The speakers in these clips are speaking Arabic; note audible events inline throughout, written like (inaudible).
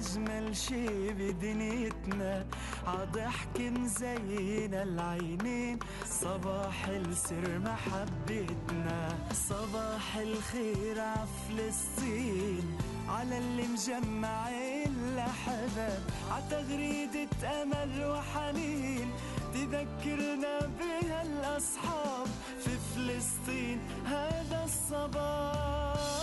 أجمل شي بدنيتنا عضحك مزينة العينين صباح السر محبتنا صباح الخير عفلسطين على اللي مجمع الأحباب عتغريدة أمل وحنين تذكرنا بها الأصحاب في فلسطين هذا الصباح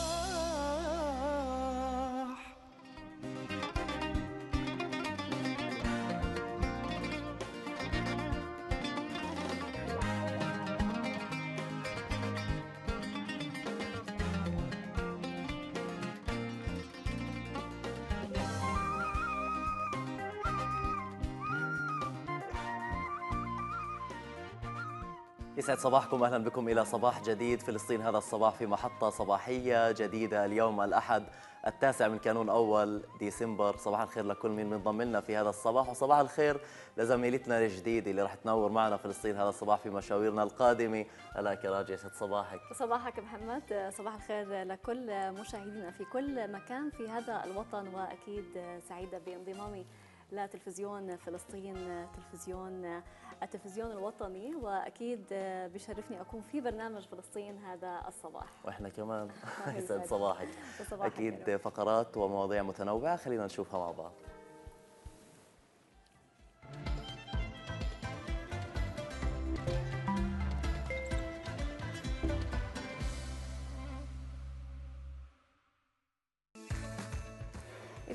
يسعد صباحكم اهلا بكم الى صباح جديد فلسطين هذا الصباح في محطه صباحيه جديده اليوم الاحد التاسع من كانون اول ديسمبر صباح الخير لكل من منضم لنا في هذا الصباح وصباح الخير لزميلتنا الجديده اللي راح تنور معنا فلسطين هذا الصباح في مشاويرنا القادمه الا كراجي يسعد صباحك صباحك محمد صباح الخير لكل مشاهدينا في كل مكان في هذا الوطن واكيد سعيده بانضمامي لتلفزيون فلسطين تلفزيون التلفزيون الوطني واكيد بيشرفني اكون في برنامج فلسطين هذا الصباح واحنا كمان (laughs) يسعد صباحك اكيد فقرات ومواضيع متنوعه خلينا نشوفها مع بعض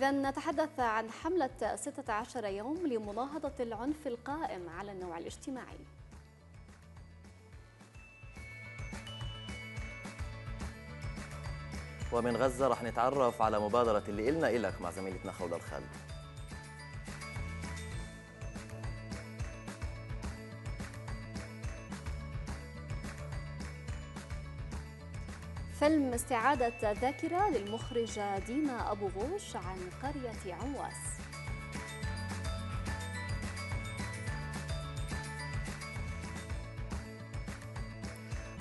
إذا نتحدث عن حملة 16 يوم لمناهضة العنف القائم على النوع الاجتماعي ومن غزة رح نتعرف على مبادرة اللي قلنا إلك مع زميلتنا خوضة الخالد فيلم استعادة الذاكرة للمخرجة ديما أبو غوش عن قرية عواس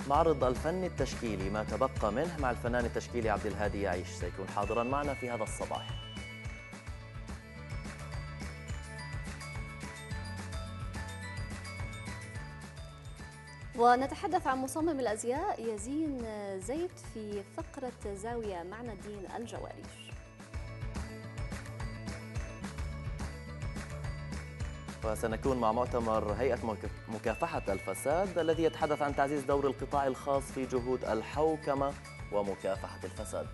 معرض الفن التشكيلي ما تبقى منه مع الفنان التشكيلي عبد الهادي يعيش سيكون حاضرا معنا في هذا الصباح ونتحدث عن مصمم الأزياء يزين زيت في فقرة زاوية معنى الدين الجواريش وسنكون مع مؤتمر هيئة مكافحة الفساد الذي يتحدث عن تعزيز دور القطاع الخاص في جهود الحوكمة ومكافحة الفساد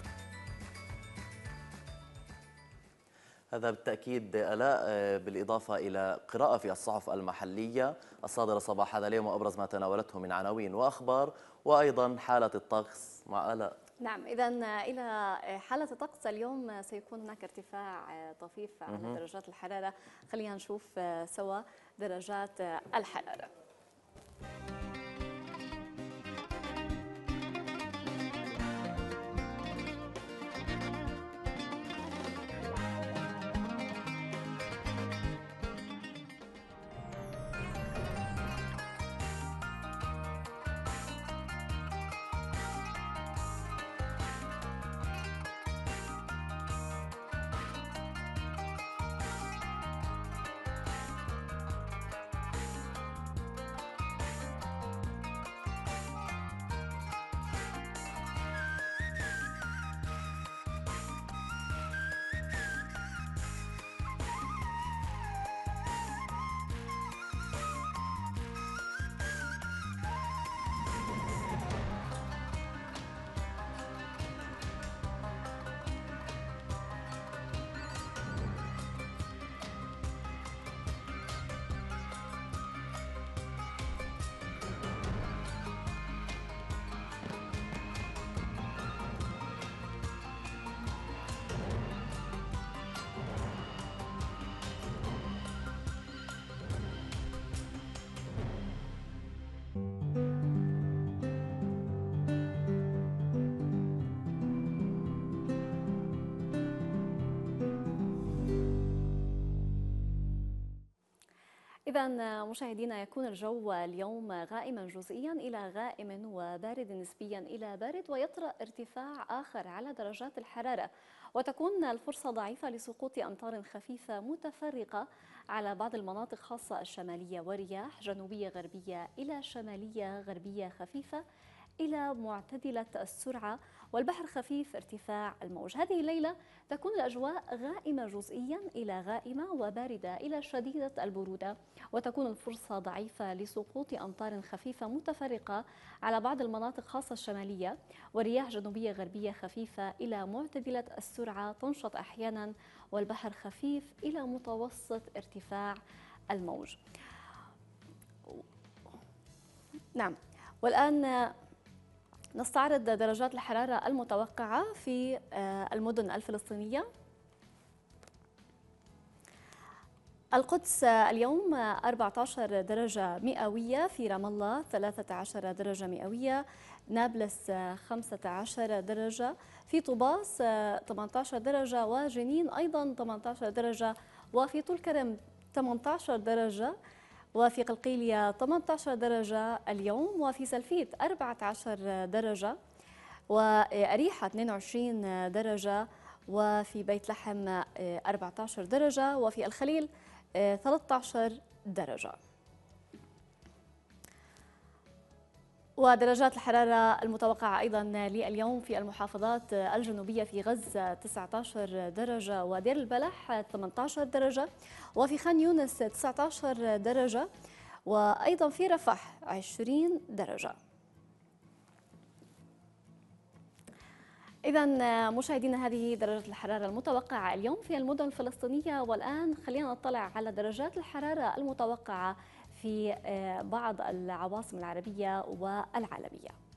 هذا بالتأكيد ألاء آه، بالإضافة إلى قراءة في الصحف المحلية الصادرة صباح هذا اليوم وأبرز ما تناولته من عناوين وأخبار وأيضا حالة الطقس مع ألاء نعم إذا إلى حالة الطقس اليوم سيكون هناك ارتفاع آه، طفيف على درجات الحرارة خلينا نشوف آه، سوا درجات الحرارة إذا مشاهدينا يكون الجو اليوم غائما جزئيا إلى غائم وبارد نسبيا إلى بارد ويطرأ ارتفاع آخر على درجات الحرارة وتكون الفرصة ضعيفة لسقوط أمطار خفيفة متفرقة على بعض المناطق خاصة الشمالية ورياح جنوبية غربية إلى شمالية غربية خفيفة إلى معتدلة السرعة والبحر خفيف ارتفاع الموج هذه الليلة تكون الأجواء غائمة جزئيا إلى غائمة وباردة إلى شديدة البرودة وتكون الفرصة ضعيفة لسقوط أمطار خفيفة متفرقة على بعض المناطق خاصة الشمالية ورياح جنوبية غربية خفيفة إلى معتدلة السرعة تنشط أحيانا والبحر خفيف إلى متوسط ارتفاع الموج نعم والآن نستعرض درجات الحرارة المتوقعة في آه، المدن الفلسطينية القدس اليوم 14 درجة مئوية في رام الله 13 درجة مئوية نابلس 15 درجة في طوباس 18 آه، درجة وجنين أيضا 18 درجة وفي طول كرم 18 درجة وفي قلقيلية 18 درجة اليوم وفي سلفيت 14 درجة وأريحة 22 درجة وفي بيت لحم 14 آه، درجة وفي الخليل 13 آه، درجة ودرجات الحرارة المتوقعة أيضا لليوم في المحافظات الجنوبية في غزة 19 درجة ودير البلح 18 درجة وفي خان يونس 19 درجة وأيضا في رفح 20 درجة إذا مشاهدينا هذه درجة الحرارة المتوقعة اليوم في المدن الفلسطينية والآن خلينا نطلع على درجات الحرارة المتوقعة في آه، بعض العواصم العربية والعالمية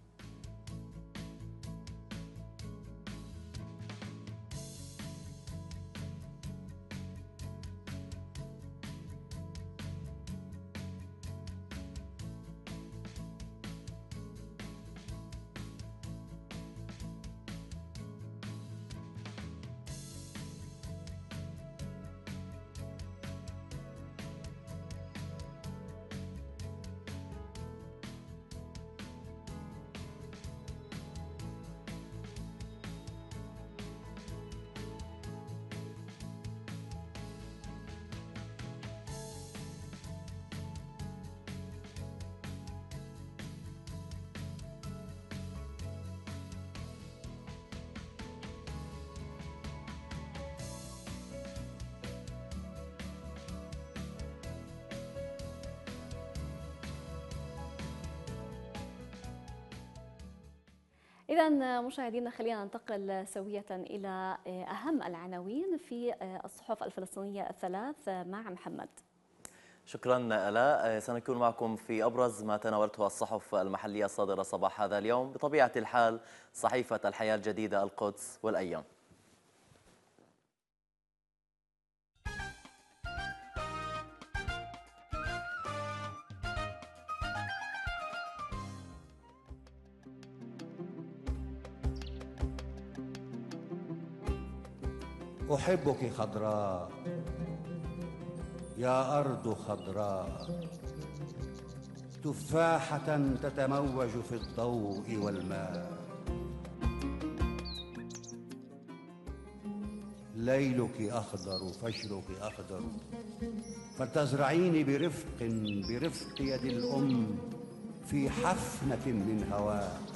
إذا مشاهدينا خلينا ننتقل سوية إلى آه، أهم العناوين في آه، الصحف الفلسطينية الثلاث آه، مع محمد شكرا الاء سنكون معكم في ابرز ما تناولته الصحف المحليه الصادره صباح هذا اليوم بطبيعه الحال صحيفه الحياه الجديده القدس والايام أحبك خضراء يا أرض خضراء تفاحة تتموج في الضوء والماء ليلك أخضر فجرك أخضر فلتزرعيني برفق برفق يد الأم في حفنة من هواك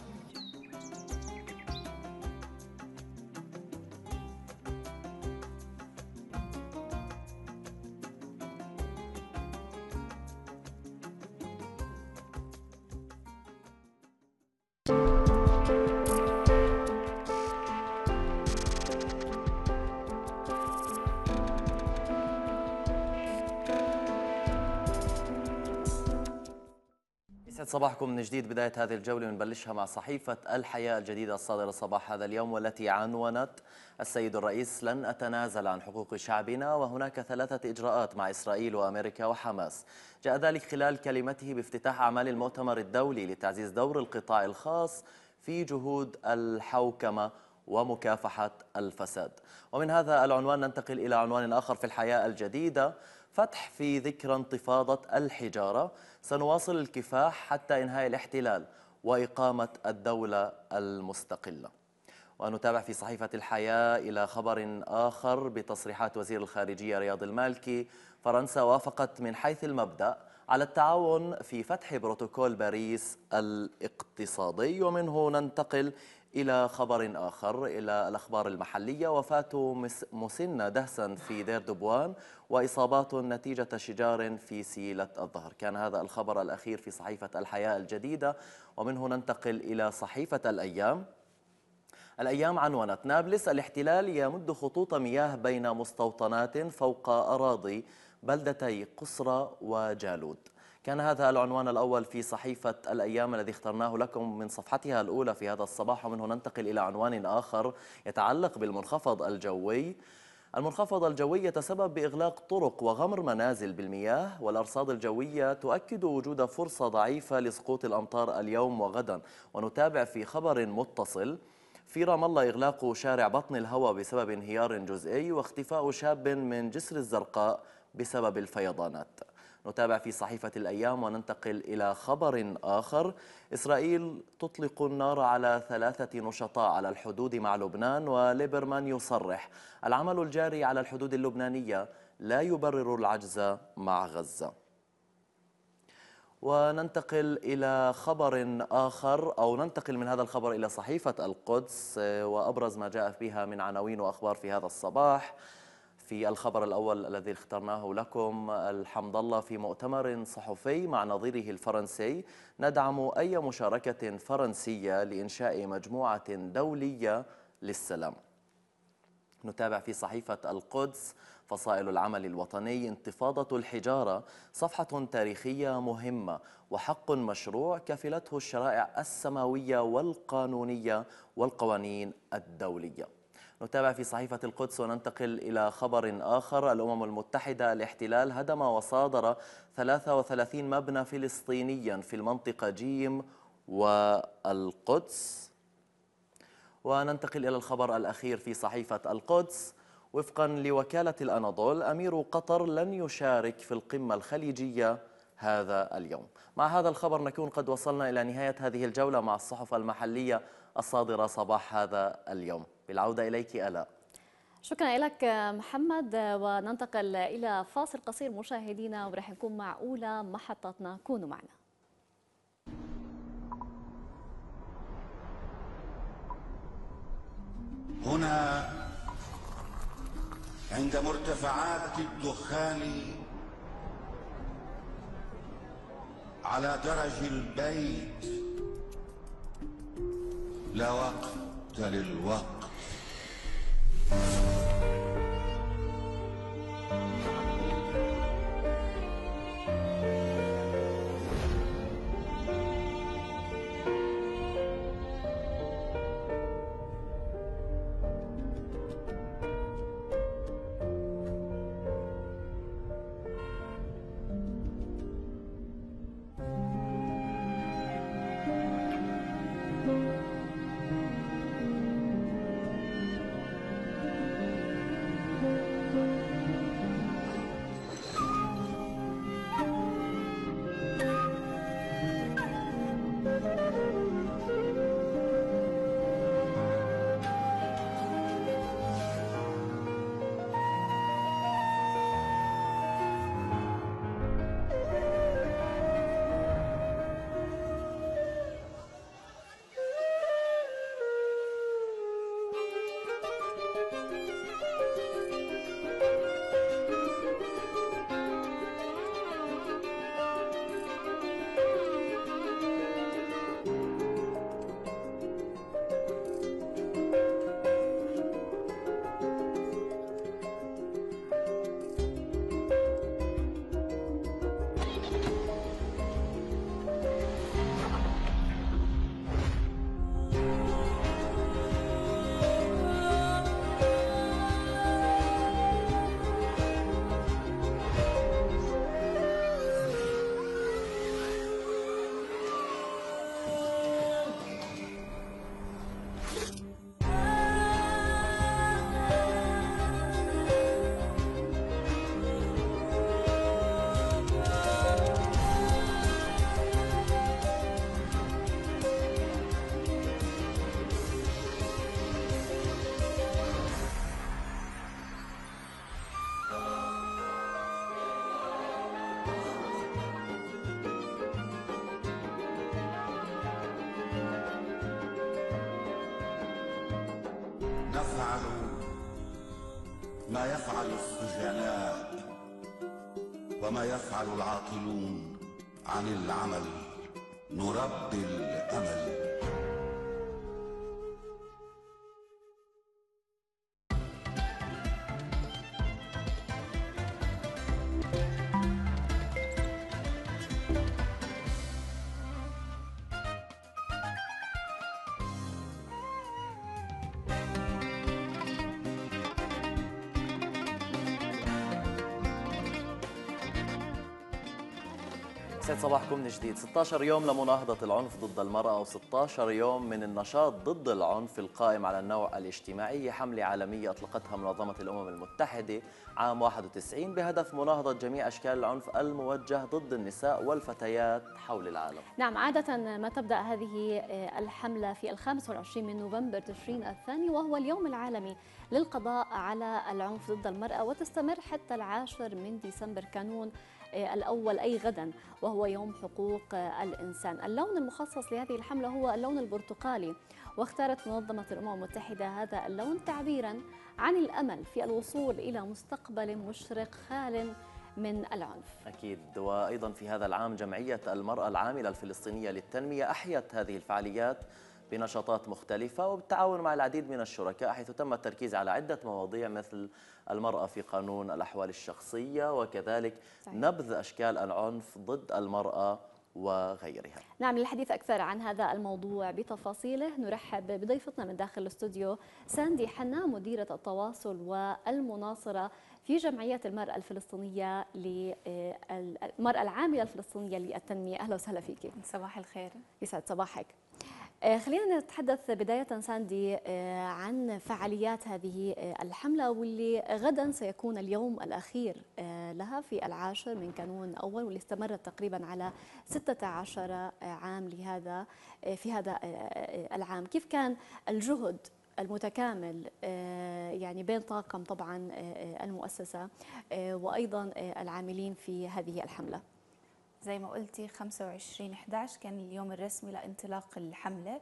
يسعد صباحكم من جديد بداية هذه الجولة ونبلشها مع صحيفة الحياة الجديدة الصادرة صباح هذا اليوم والتي عنونت السيد الرئيس لن أتنازل عن حقوق شعبنا وهناك ثلاثة إجراءات مع إسرائيل وأمريكا وحماس جاء ذلك خلال كلمته بافتتاح أعمال المؤتمر الدولي لتعزيز دور القطاع الخاص في جهود الحوكمة ومكافحة الفساد ومن هذا العنوان ننتقل إلى عنوان آخر في الحياة الجديدة فتح في ذكرى انتفاضة الحجارة سنواصل الكفاح حتى إنهاء الاحتلال وإقامة الدولة المستقلة ونتابع في صحيفة الحياة إلى خبر آخر بتصريحات وزير الخارجية رياض المالكي فرنسا وافقت من حيث المبدأ على التعاون في فتح بروتوكول باريس الاقتصادي ومنه ننتقل إلى خبر آخر إلى الأخبار المحلية وفاة مسنة دهسا في دير دبوان وإصابات نتيجة شجار في سيلة الظهر كان هذا الخبر الأخير في صحيفة الحياة الجديدة ومنه ننتقل إلى صحيفة الأيام الأيام عنونت نابلس الاحتلال يمد خطوط مياه بين مستوطنات فوق أراضي بلدتي قصرى وجالود كان هذا العنوان الأول في صحيفة الأيام الذي اخترناه لكم من صفحتها الأولى في هذا الصباح ومنه ننتقل إلى عنوان آخر يتعلق بالمنخفض الجوي المنخفض الجوي يتسبب بإغلاق طرق وغمر منازل بالمياه والأرصاد الجوية تؤكد وجود فرصة ضعيفة لسقوط الأمطار اليوم وغدا ونتابع في خبر متصل في رام الله إغلاق شارع بطن الهوى بسبب انهيار جزئي واختفاء شاب من جسر الزرقاء بسبب الفيضانات نتابع في صحيفة الأيام وننتقل إلى خبر آخر إسرائيل تطلق النار على ثلاثة نشطاء على الحدود مع لبنان وليبرمان يصرح العمل الجاري على الحدود اللبنانية لا يبرر العجز مع غزة وننتقل إلى خبر آخر أو ننتقل من هذا الخبر إلى صحيفة القدس وأبرز ما جاء بها من عناوين وأخبار في هذا الصباح في الخبر الأول الذي اخترناه لكم الحمد الله في مؤتمر صحفي مع نظيره الفرنسي ندعم أي مشاركة فرنسية لإنشاء مجموعة دولية للسلام نتابع في صحيفة القدس فصائل العمل الوطني انتفاضة الحجارة صفحة تاريخية مهمة وحق مشروع كفلته الشرائع السماوية والقانونية والقوانين الدولية نتابع في صحيفة القدس وننتقل إلى خبر آخر الأمم المتحدة الاحتلال هدم وصادر 33 مبنى فلسطينيا في المنطقة جيم والقدس وننتقل إلى الخبر الأخير في صحيفة القدس وفقا لوكالة الأناضول أمير قطر لن يشارك في القمة الخليجية هذا اليوم مع هذا الخبر نكون قد وصلنا إلى نهاية هذه الجولة مع الصحف المحلية الصادرة صباح هذا اليوم بالعودة إليك ألا شكرا لك محمد وننتقل إلى فاصل قصير مشاهدينا ورح نكون مع أولى محطتنا كونوا معنا هنا عند مرتفعات الدخان على درج البيت لا وقت للوقت يفعل السجناء وما يفعل العاقلون عن العمل نربي صباحكم من جديد 16 يوم لمناهضة العنف ضد المرأة و16 يوم من النشاط ضد العنف القائم على النوع الاجتماعي حملة عالمية أطلقتها منظمة الأمم المتحدة عام 91 بهدف مناهضة جميع أشكال العنف الموجه ضد النساء والفتيات حول العالم نعم عادة ما تبدأ هذه آه، الحملة في الخامس من نوفمبر تشرين الثاني وهو اليوم العالمي للقضاء على العنف ضد المرأة وتستمر حتى العاشر من ديسمبر كانون الأول أي غدا وهو يوم حقوق الإنسان اللون المخصص لهذه الحملة هو اللون البرتقالي واختارت منظمة الأمم المتحدة هذا اللون تعبيرا عن الأمل في الوصول إلى مستقبل مشرق خال من العنف أكيد وأيضا في هذا العام جمعية المرأة العاملة الفلسطينية للتنمية أحيت هذه الفعاليات بنشاطات مختلفة وبالتعاون مع العديد من الشركاء حيث تم التركيز على عدة مواضيع مثل المرأة في قانون الأحوال الشخصية وكذلك صحيح. نبذ أشكال العنف ضد المرأة وغيرها نعم للحديث أكثر عن هذا الموضوع بتفاصيله نرحب بضيفتنا من داخل الاستوديو ساندي حنا مديرة التواصل والمناصرة في جمعية المرأة الفلسطينية للمرأة آه، العاملة الفلسطينية للتنمية أهلا وسهلا فيك صباح الخير يسعد صباحك آه، خلينا نتحدث بداية ساندي آه، عن فعاليات هذه آه، الحملة واللي غدا سيكون اليوم الأخير لها في العاشر من كانون أول واللي استمرت تقريبا على 16 عام لهذا في هذا العام كيف كان الجهد المتكامل يعني بين طاقم طبعا المؤسسة وأيضا العاملين في هذه الحملة زي ما قلتي 25 11 كان اليوم الرسمي لانطلاق الحملة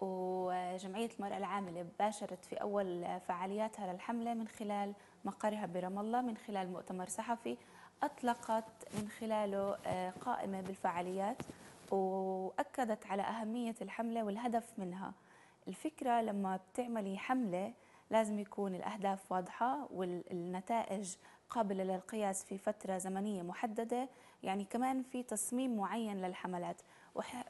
وجمعية المرأة العاملة باشرت في أول فعالياتها للحملة من خلال مقرها برام الله من خلال مؤتمر صحفي أطلقت من خلاله آه، قائمة بالفعاليات وأكدت على أهمية الحملة والهدف منها الفكرة لما بتعملي حملة لازم يكون الأهداف واضحة والنتائج قابلة للقياس في فترة زمنية محددة يعني كمان في تصميم معين للحملات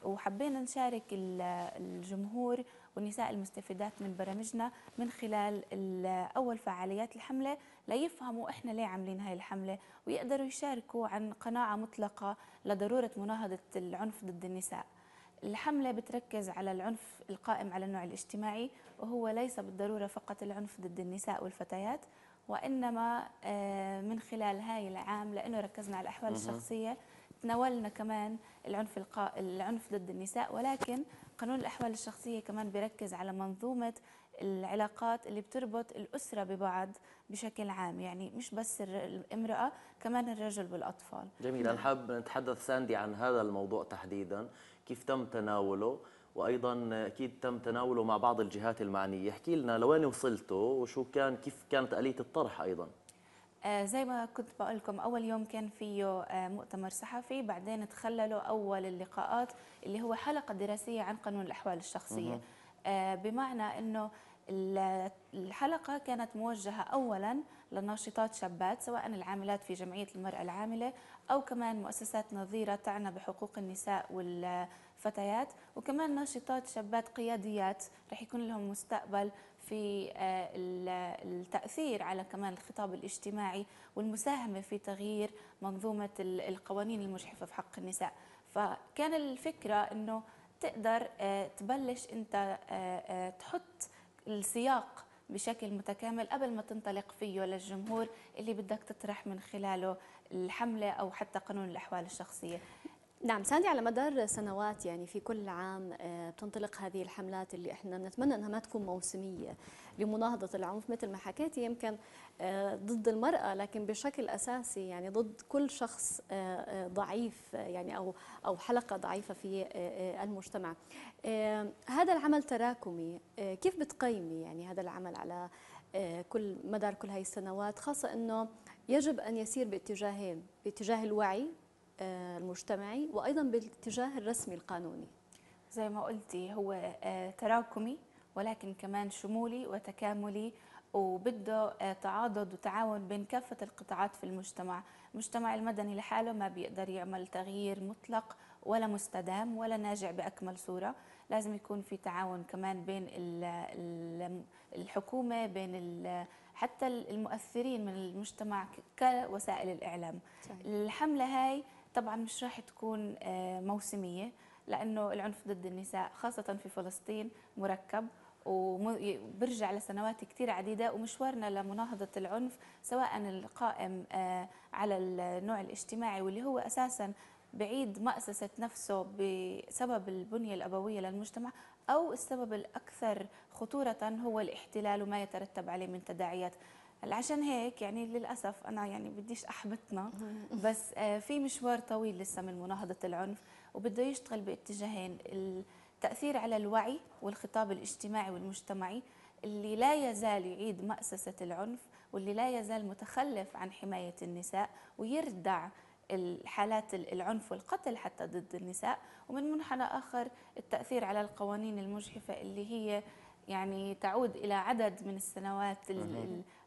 وحبينا نشارك الجمهور والنساء المستفيدات من برامجنا من خلال أول فعاليات الحملة ليفهموا إحنا ليه عاملين هاي الحملة ويقدروا يشاركوا عن قناعة مطلقة لضرورة مناهضة العنف ضد النساء الحملة بتركز على العنف القائم على النوع الاجتماعي وهو ليس بالضرورة فقط العنف ضد النساء والفتيات وانما آه، من خلال هاي العام لانه ركزنا على الاحوال الشخصيه تناولنا كمان العنف القا... العنف ضد النساء ولكن قانون الاحوال الشخصيه كمان بيركز على منظومه العلاقات اللي بتربط الاسره ببعض بشكل عام يعني مش بس الامراه كمان الرجل والاطفال جميل نعم. انا حابب نتحدث ساندي عن هذا الموضوع تحديدا كيف تم تناوله وايضا اكيد تم تناوله مع بعض الجهات المعنيه احكي لنا لوين وصلتوا وشو كان كيف كانت اليه الطرح ايضا آه، زي ما كنت بقول لكم اول يوم كان فيه آه، مؤتمر صحفي بعدين تخللوا اول اللقاءات اللي هو حلقه دراسيه عن قانون الاحوال الشخصيه آه، بمعنى انه الحلقة كانت موجهة أولا لناشطات شابات سواء العاملات في جمعية المرأة العاملة أو كمان مؤسسات نظيرة تعنى بحقوق النساء وال فتيات وكمان ناشطات شابات قياديات رح يكون لهم مستقبل في آه، التأثير على كمان الخطاب الاجتماعي والمساهمة في تغيير منظومة القوانين المجحفة في حق النساء فكان الفكرة أنه تقدر آه، تبلش أنت آه، تحط السياق بشكل متكامل قبل ما تنطلق فيه للجمهور اللي بدك تطرح من خلاله الحملة أو حتى قانون الأحوال الشخصية نعم ساندي على مدار سنوات يعني في كل عام آه، بتنطلق هذه الحملات اللي احنا بنتمنى انها ما تكون موسميه لمناهضه العنف مثل ما حكيتي يمكن آه، ضد المراه لكن بشكل اساسي يعني ضد كل شخص آه، ضعيف يعني او او حلقه ضعيفه في المجتمع. هذا العمل تراكمي كيف بتقيمي يعني هذا العمل على كل مدار كل هاي السنوات خاصه انه يجب ان يسير باتجاهين باتجاه الوعي آه، المجتمعي وايضا بالاتجاه الرسمي القانوني زي ما قلتي هو آه، تراكمي ولكن كمان شمولي وتكاملي وبده آه، تعاضد وتعاون بين كافة القطاعات في المجتمع المجتمع المدني لحاله ما بيقدر يعمل تغيير مطلق ولا مستدام ولا ناجع بأكمل صورة لازم يكون في تعاون كمان بين الحكومة بين حتى المؤثرين من المجتمع كوسائل الإعلام الحملة هاي طبعا مش راح تكون آه، موسمية لأنه العنف ضد النساء خاصة في فلسطين مركب وبرجع لسنوات كثير عديدة ومشوارنا لمناهضة العنف سواء القائم آه، على النوع الاجتماعي واللي هو أساساً بعيد مأسسة نفسه بسبب البنية الأبوية للمجتمع أو السبب الأكثر خطورة هو الاحتلال وما يترتب عليه من تداعيات هلا عشان هيك يعني للاسف انا يعني بديش احبطنا (laughs) بس آه، في مشوار طويل لسه من مناهضه العنف وبده يشتغل باتجاهين التاثير على الوعي والخطاب الاجتماعي والمجتمعي اللي لا يزال يعيد مأسسة العنف واللي لا يزال متخلف عن حماية النساء ويردع الحالات العنف والقتل حتى ضد النساء ومن منحنى آخر التأثير على القوانين المجحفة اللي هي يعني تعود إلى عدد من السنوات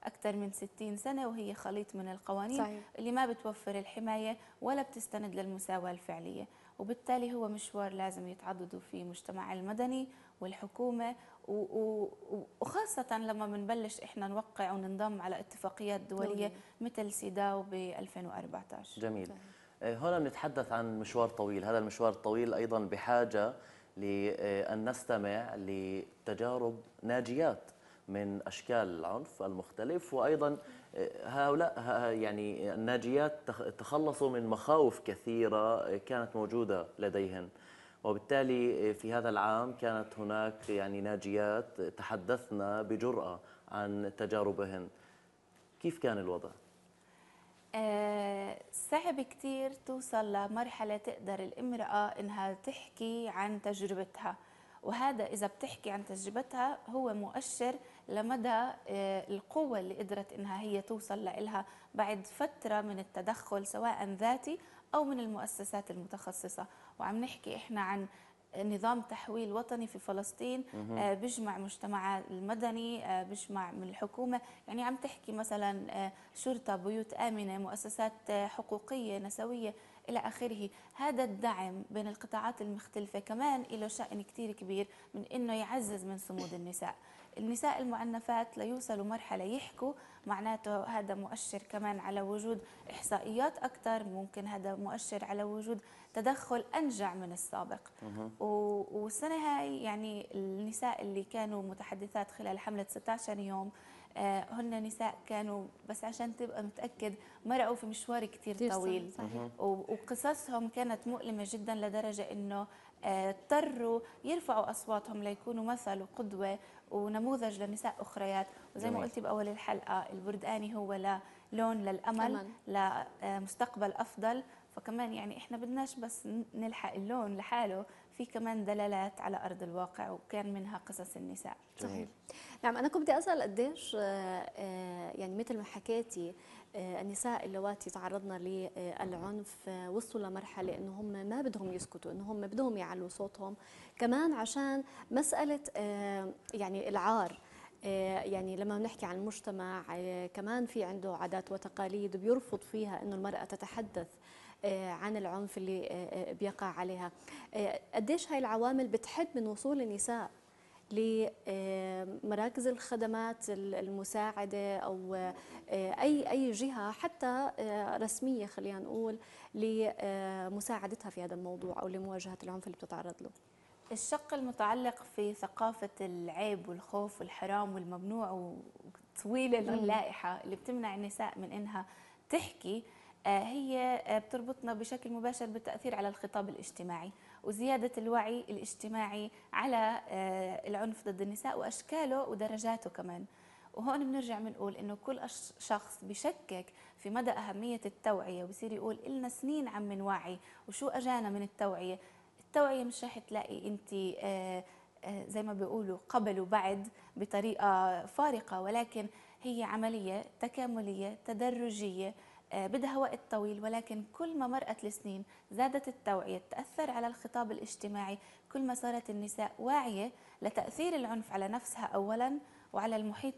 أكثر من 60 سنة وهي خليط من القوانين صحيح. اللي ما بتوفر الحماية ولا بتستند للمساواة الفعلية وبالتالي هو مشوار لازم يتعضدوا فيه المجتمع المدني والحكومة وخاصة لما بنبلش إحنا نوقع وننضم على اتفاقيات دولية مثل سيداو ب 2014 جميل صحيح. آه، هنا بنتحدث عن مشوار طويل هذا المشوار الطويل أيضا بحاجة لأن نستمع لتجارب ناجيات من أشكال العنف المختلف وأيضا آه، هؤلاء يعني الناجيات تخلصوا من مخاوف كثيرة كانت موجودة لديهن وبالتالي آه، في هذا العام كانت هناك يعني ناجيات تحدثنا بجرأة عن تجاربهن كيف كان الوضع؟ أه صعب كثير توصل لمرحلة تقدر الامرأة إنها تحكي عن تجربتها وهذا إذا بتحكي عن تجربتها هو مؤشر لمدى آه، القوة اللي قدرت إنها هي توصل لإلها بعد فترة من التدخل سواء ذاتي أو من المؤسسات المتخصصة وعم نحكي إحنا عن نظام تحويل وطني في فلسطين آه، بيجمع مجتمع المدني آه، بيجمع من الحكومة يعني عم تحكي مثلا شرطة بيوت آمنة مؤسسات حقوقية نسوية إلى آخره هذا الدعم بين القطاعات المختلفة كمان له شأن كتير كبير من أنه يعزز من صمود النساء النساء المعنفات ليوصلوا مرحلة يحكوا معناته هذا مؤشر كمان على وجود إحصائيات أكثر ممكن هذا مؤشر على وجود تدخل أنجع من السابق والسنة هاي يعني النساء اللي كانوا متحدثات خلال حملة 16 يوم آه، هن نساء كانوا بس عشان تبقى متأكد مرقوا في مشوار كتير طويل صحيح. وقصصهم كانت مؤلمة جدا لدرجة أنه آه، اضطروا يرفعوا أصواتهم ليكونوا مثل وقدوة ونموذج لنساء أخريات وزي ما قلتي بأول الحلقة البردقاني هو لون للأمل أمل. لمستقبل آه، أفضل فكمان يعني إحنا بدناش بس نلحق اللون لحاله في كمان دلالات على أرض الواقع وكان منها قصص النساء جميل. نعم أنا كنت بدي أسأل قديش آه، آه، يعني مثل ما حكيتي آه، النساء اللواتي تعرضن للعنف وصلوا لمرحلة انه هم ما بدهم يسكتوا انه هم بدهم يعلوا صوتهم كمان عشان مسألة يعني العار يعني لما بنحكي عن المجتمع كمان في عنده عادات وتقاليد بيرفض فيها انه المراه تتحدث آه، عن العنف اللي آه، آه، بيقع عليها قديش هاي العوامل بتحد من وصول النساء لمراكز الخدمات المساعدة أو أي أي جهة حتى رسمية خلينا نقول لمساعدتها في هذا الموضوع أو لمواجهة العنف اللي بتتعرض له الشق المتعلق في ثقافة العيب والخوف والحرام والممنوع وطويلة اللائحة اللي بتمنع النساء من إنها تحكي آه، هي آه، بتربطنا بشكل مباشر بالتأثير على الخطاب الاجتماعي وزيادة الوعي الاجتماعي على آه، العنف ضد النساء وأشكاله ودرجاته كمان وهون بنرجع بنقول انه كل شخص بشكك في مدى اهميه التوعيه وبصير يقول النا سنين عم نوعي وشو اجانا من التوعيه التوعيه مش رح تلاقي انت زي ما بيقولوا قبل وبعد بطريقه فارقه ولكن هي عمليه تكامليه تدرجيه آه، بدها وقت طويل ولكن كل ما مرقت السنين زادت التوعية تأثر على الخطاب الاجتماعي كل ما صارت النساء واعية لتأثير العنف على نفسها أولا وعلى المحيط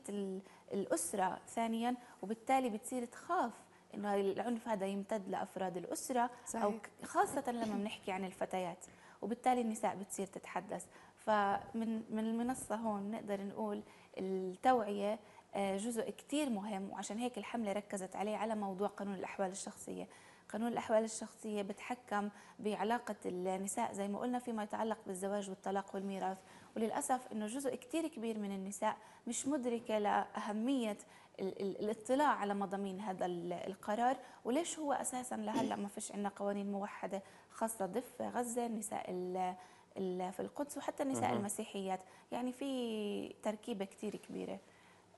الأسرة ثانيا وبالتالي بتصير تخاف انه العنف هذا يمتد لافراد الاسره صحيح. او خاصه لما بنحكي عن الفتيات وبالتالي النساء بتصير تتحدث فمن من المنصه هون بنقدر نقول التوعيه آه، جزء كتير مهم وعشان هيك الحملة ركزت عليه على موضوع قانون الأحوال الشخصية قانون الأحوال الشخصية بتحكم بعلاقة النساء زي ما قلنا فيما يتعلق بالزواج والطلاق والميراث وللأسف أنه جزء كتير كبير من النساء مش مدركة لأهمية الاطلاع على مضامين هذا القرار وليش هو أساسا لهلأ ما فيش عندنا قوانين موحدة خاصة ضف غزة النساء في القدس وحتى النساء المسيحيات يعني في تركيبة كتير كبيرة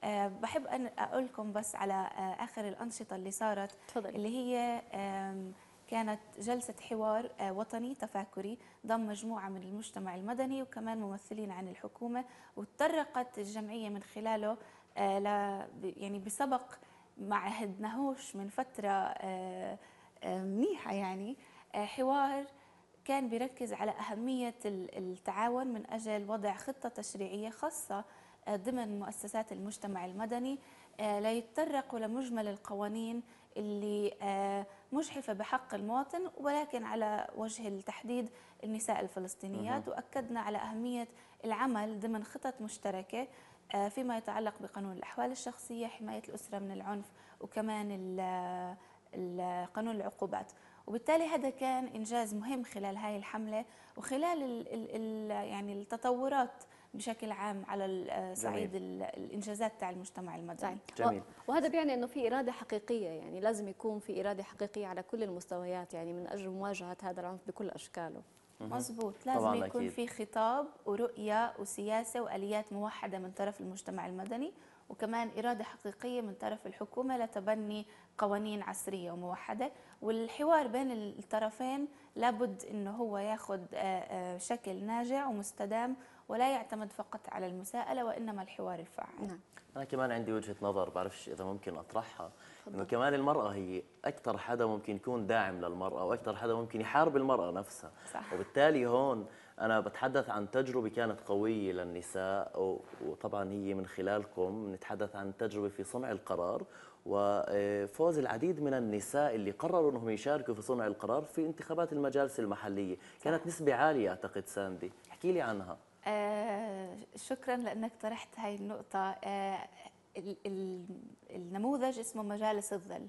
آه، بحب أن أقول لكم بس على آه، آخر الأنشطة اللي صارت تفضل. اللي هي كانت جلسة حوار آه، وطني تفاكري ضم مجموعة من المجتمع المدني وكمان ممثلين عن الحكومة وتطرقت الجمعية من خلاله يعني بسبق ما عهدناهوش من فترة منيحة يعني حوار كان بيركز على أهمية التعاون من أجل وضع خطة تشريعية خاصة ضمن مؤسسات المجتمع المدني آه، ليتطرقوا لمجمل القوانين اللي آه، مجحفة بحق المواطن ولكن على وجه التحديد النساء الفلسطينيات وأكدنا على أهمية العمل ضمن خطط مشتركة آه، فيما يتعلق بقانون الأحوال الشخصية حماية الأسرة من العنف وكمان قانون العقوبات وبالتالي هذا كان إنجاز مهم خلال هاي الحملة وخلال الـ ال ال يعني التطورات بشكل عام على آه، صعيد الانجازات تاع المجتمع المدني طيب. جميل. وهذا بيعني انه في اراده حقيقيه يعني لازم يكون في اراده حقيقيه على كل المستويات يعني من اجل مواجهه هذا العنف بكل اشكاله مظبوط لازم يكون أكيد. في خطاب ورؤيه وسياسه واليات موحده من طرف المجتمع المدني وكمان إرادة حقيقية من طرف الحكومة لتبني قوانين عصرية وموحدة والحوار بين الطرفين لابد أنه هو ياخذ آه، آه، شكل ناجع ومستدام ولا يعتمد فقط على المساءله وانما الحوار الفعال نعم. انا كمان عندي وجهه نظر بعرفش اذا ممكن اطرحها انه كمان المراه هي اكثر حدا ممكن يكون داعم للمراه واكثر حدا ممكن يحارب المراه نفسها صح. وبالتالي هون انا بتحدث عن تجربه كانت قويه للنساء وطبعا هي من خلالكم نتحدث عن تجربه في صنع القرار وفوز آه، العديد من النساء اللي قرروا انهم يشاركوا في صنع القرار في انتخابات المجالس المحليه كانت نسبه عاليه اعتقد ساندي احكي لي عنها آه، شكرا لانك طرحت هاي النقطه آه ال ال النموذج اسمه مجالس الظل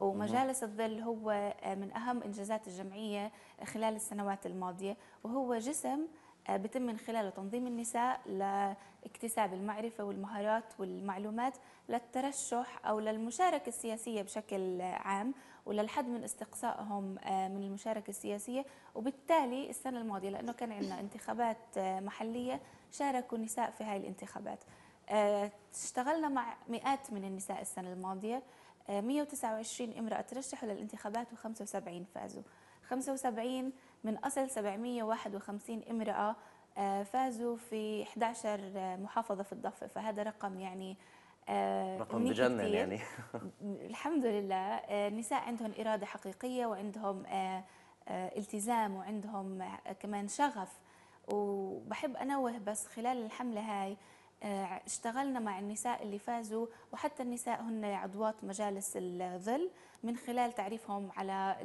ومجالس الظل هو آه، من اهم انجازات الجمعيه خلال السنوات الماضيه وهو جسم آه، بتم من خلاله تنظيم النساء لاكتساب المعرفة والمهارات والمعلومات للترشح أو للمشاركة السياسية بشكل عام وللحد من استقصائهم آه، من المشاركة السياسية وبالتالي السنة الماضية لأنه كان عندنا انتخابات آه، محلية شاركوا نساء في هاي الانتخابات آه، اشتغلنا مع مئات من النساء السنة الماضية 129 امرأة ترشحوا للانتخابات و75 فازوا 75 من أصل 751 امرأة فازوا في 11 محافظة في الضفة فهذا رقم يعني آه، رقم بجنن يعني (laughs) الحمد لله النساء آه، عندهم إرادة حقيقية وعندهم آه، التزام وعندهم كمان شغف وبحب أنوه بس خلال الحملة هاي اشتغلنا مع النساء اللي فازوا وحتى النساء هن عضوات مجالس الظل من خلال تعريفهم على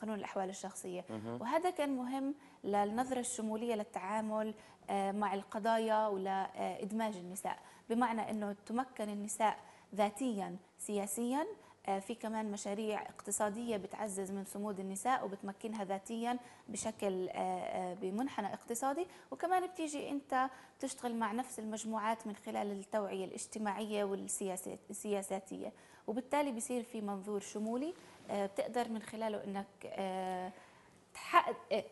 قانون الأحوال الشخصية وهذا كان مهم للنظرة الشمولية للتعامل مع القضايا ولإدماج النساء بمعنى أنه تمكن النساء ذاتيا سياسيا آه، في كمان مشاريع اقتصادية بتعزز من صمود النساء وبتمكنها ذاتيا بشكل آه، آه، بمنحنى اقتصادي وكمان بتيجي أنت تشتغل مع نفس المجموعات من خلال التوعية الاجتماعية والسياساتية وبالتالي بصير في منظور شمولي بتقدر من خلاله أنك تحقق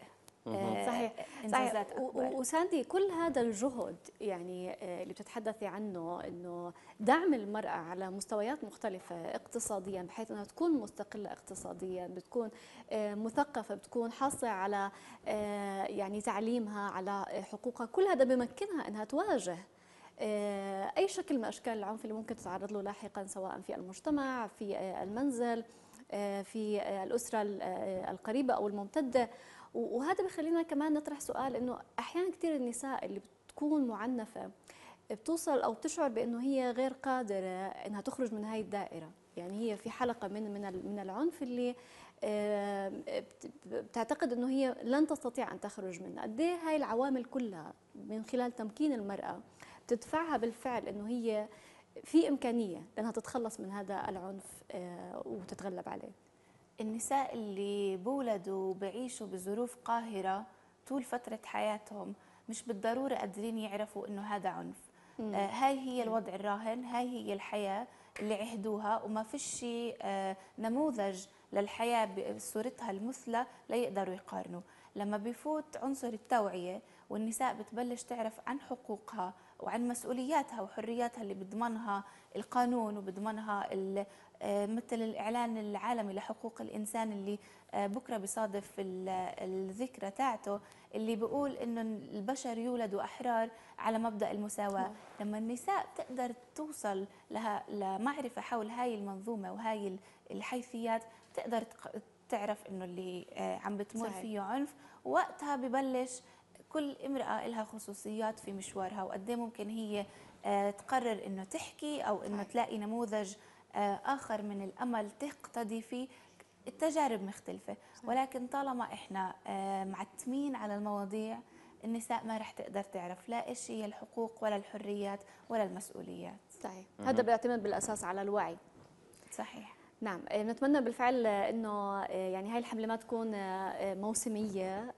آه، صحيح آه، صحيح وساندي كل هذا الجهد يعني اللي آه، بتتحدثي عنه انه دعم المراه على مستويات مختلفه اقتصاديا بحيث انها تكون مستقله اقتصاديا بتكون مثقفه بتكون حاصله على يعني تعليمها على حقوقها كل هذا بمكنها انها تواجه اي شكل من اشكال العنف اللي ممكن تتعرض له لاحقا سواء في المجتمع في المنزل في الاسره القريبه او الممتده وهذا بخلينا كمان نطرح سؤال انه احيانا كثير النساء اللي بتكون معنفه بتوصل او بتشعر بانه هي غير قادره انها تخرج من هاي الدائره يعني هي في حلقه من من من العنف اللي آه، بتعتقد انه هي لن تستطيع ان تخرج منها قد ايه هاي العوامل كلها من خلال تمكين المراه بتدفعها بالفعل انه هي في امكانيه انها تتخلص من هذا العنف آه، وتتغلب عليه النساء اللي بولدوا وبعيشوا بظروف قاهرة طول فترة حياتهم مش بالضرورة قادرين يعرفوا إنه هذا عنف آه هاي هي الوضع الراهن هاي هي الحياة اللي عهدوها وما فيش آه نموذج للحياة بصورتها المثلى ليقدروا يقارنوا لما بيفوت عنصر التوعية والنساء بتبلش تعرف عن حقوقها وعن مسؤولياتها وحرياتها اللي بضمنها القانون وبضمنها آه، مثل الإعلان العالمي لحقوق الإنسان اللي آه، بكرة بيصادف الذكرى تاعته اللي بيقول إنه البشر يولدوا أحرار على مبدأ المساواة نعم. لما النساء تقدر توصل لها لمعرفة حول هاي المنظومة وهاي الحيثيات تقدر تعرف إنه اللي آه، عم بتمر صحيح. فيه عنف وقتها ببلش كل امرأة لها خصوصيات في مشوارها وقد إيه ممكن هي تقرر إنه تحكي أو إنه تلاقي نموذج آه، آخر من الأمل تقتضي فيه التجارب مختلفة ولكن طالما إحنا آه، معتمين على المواضيع النساء ما رح تقدر تعرف لا إيش هي الحقوق ولا الحريات ولا المسؤوليات صحيح هذا بيعتمد بالأساس على الوعي صحيح نعم آه، نتمنى بالفعل انه يعني هاي الحمله ما تكون موسميه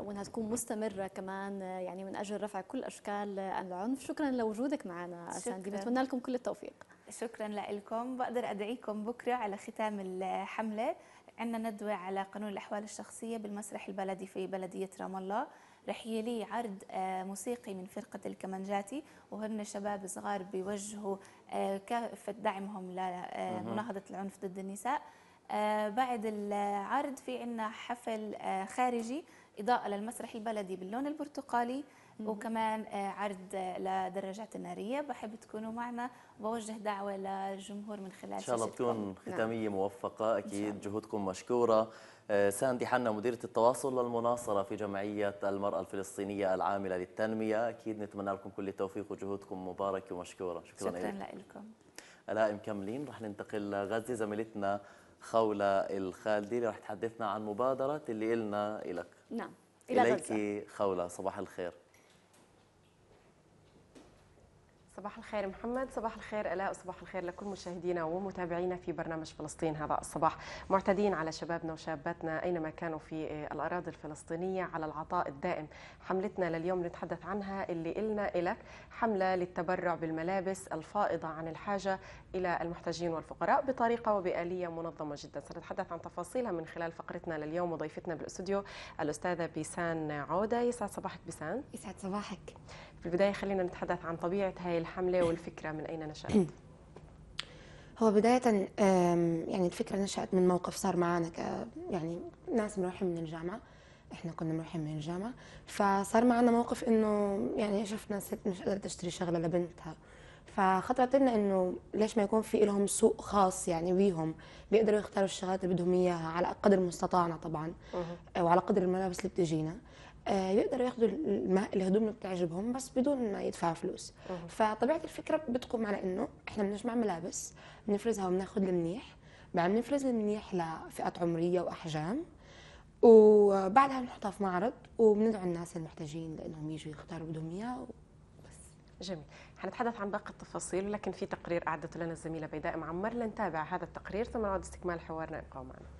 وانها تكون مستمره كمان يعني من اجل رفع كل اشكال العنف شكرا لوجودك معنا ساندي بتمنى لكم كل التوفيق شكرا لكم بقدر ادعيكم بكره على ختام الحمله عندنا ندوة على قانون الأحوال الشخصية بالمسرح البلدي في بلدية رام الله رح يلي عرض آه، موسيقي من فرقة الكمنجاتي وهن شباب صغار بيوجهوا آه، كافة دعمهم لمناهضة آه، العنف ضد النساء بعد العرض في عنا حفل خارجي إضاءة للمسرح البلدي باللون البرتقالي وكمان آه، عرض لدراجات النارية بحب تكونوا معنا وبوجه دعوة للجمهور من خلال إن شاء الله بتكون نعم. ختامية نعم. موفقة أكيد جهودكم مشكورة آه، ساندي حنا مديرة التواصل للمناصرة في جمعية المرأة الفلسطينية العاملة للتنمية أكيد نتمنى لكم كل التوفيق وجهودكم مباركة ومشكورة شكرا, شكرا لكم الاء مكملين رح ننتقل لغزه زميلتنا خوله الخالدي اللي رح تحدثنا عن مبادره اللي إلنا لك نعم الى غزه اليك خوله صباح الخير صباح الخير محمد صباح الخير الاء وصباح الخير لكل مشاهدينا ومتابعينا في برنامج فلسطين هذا الصباح معتدين على شبابنا وشاباتنا اينما كانوا في الاراضي الفلسطينيه على العطاء الدائم حملتنا لليوم نتحدث عنها اللي قلنا لك حمله للتبرع بالملابس الفائضه عن الحاجه الى المحتاجين والفقراء بطريقه وبآليه منظمه جدا سنتحدث عن تفاصيلها من خلال فقرتنا لليوم وضيفتنا بالاستوديو الاستاذه بيسان عوده يسعد صباحك بيسان يسعد صباحك في البداية خلينا نتحدث عن طبيعة هاي الحملة والفكرة من أين نشأت (clears throat) هو بداية يعني الفكرة نشأت من موقف صار معنا ك يعني ناس مروحين من الجامعة احنا كنا مروحين من الجامعة فصار معنا موقف انه يعني شفنا ست مش قادرة تشتري شغلة لبنتها فخطرت لنا انه ليش ما يكون في لهم سوق خاص يعني بيهم بيقدروا يختاروا الشغلات اللي بدهم اياها على قدر مستطاعنا طبعا وعلى قدر الملابس اللي بتجينا آه، يقدروا ياخذوا الهدوم اللي بتعجبهم بس بدون ما يدفعوا فلوس فطبيعه الفكره بتقوم على انه احنا بنجمع ملابس بنفرزها وبناخذ المنيح بعد بنفرز المنيح لفئات عمريه واحجام وبعدها بنحطها في معرض وبندعو الناس المحتاجين لانهم يجوا يختاروا بدهم اياه وبس جميل حنتحدث عن باقي التفاصيل لكن في تقرير اعدته لنا الزميله بيداء معمر لنتابع هذا التقرير ثم نعود استكمال حوارنا ابقوا معنا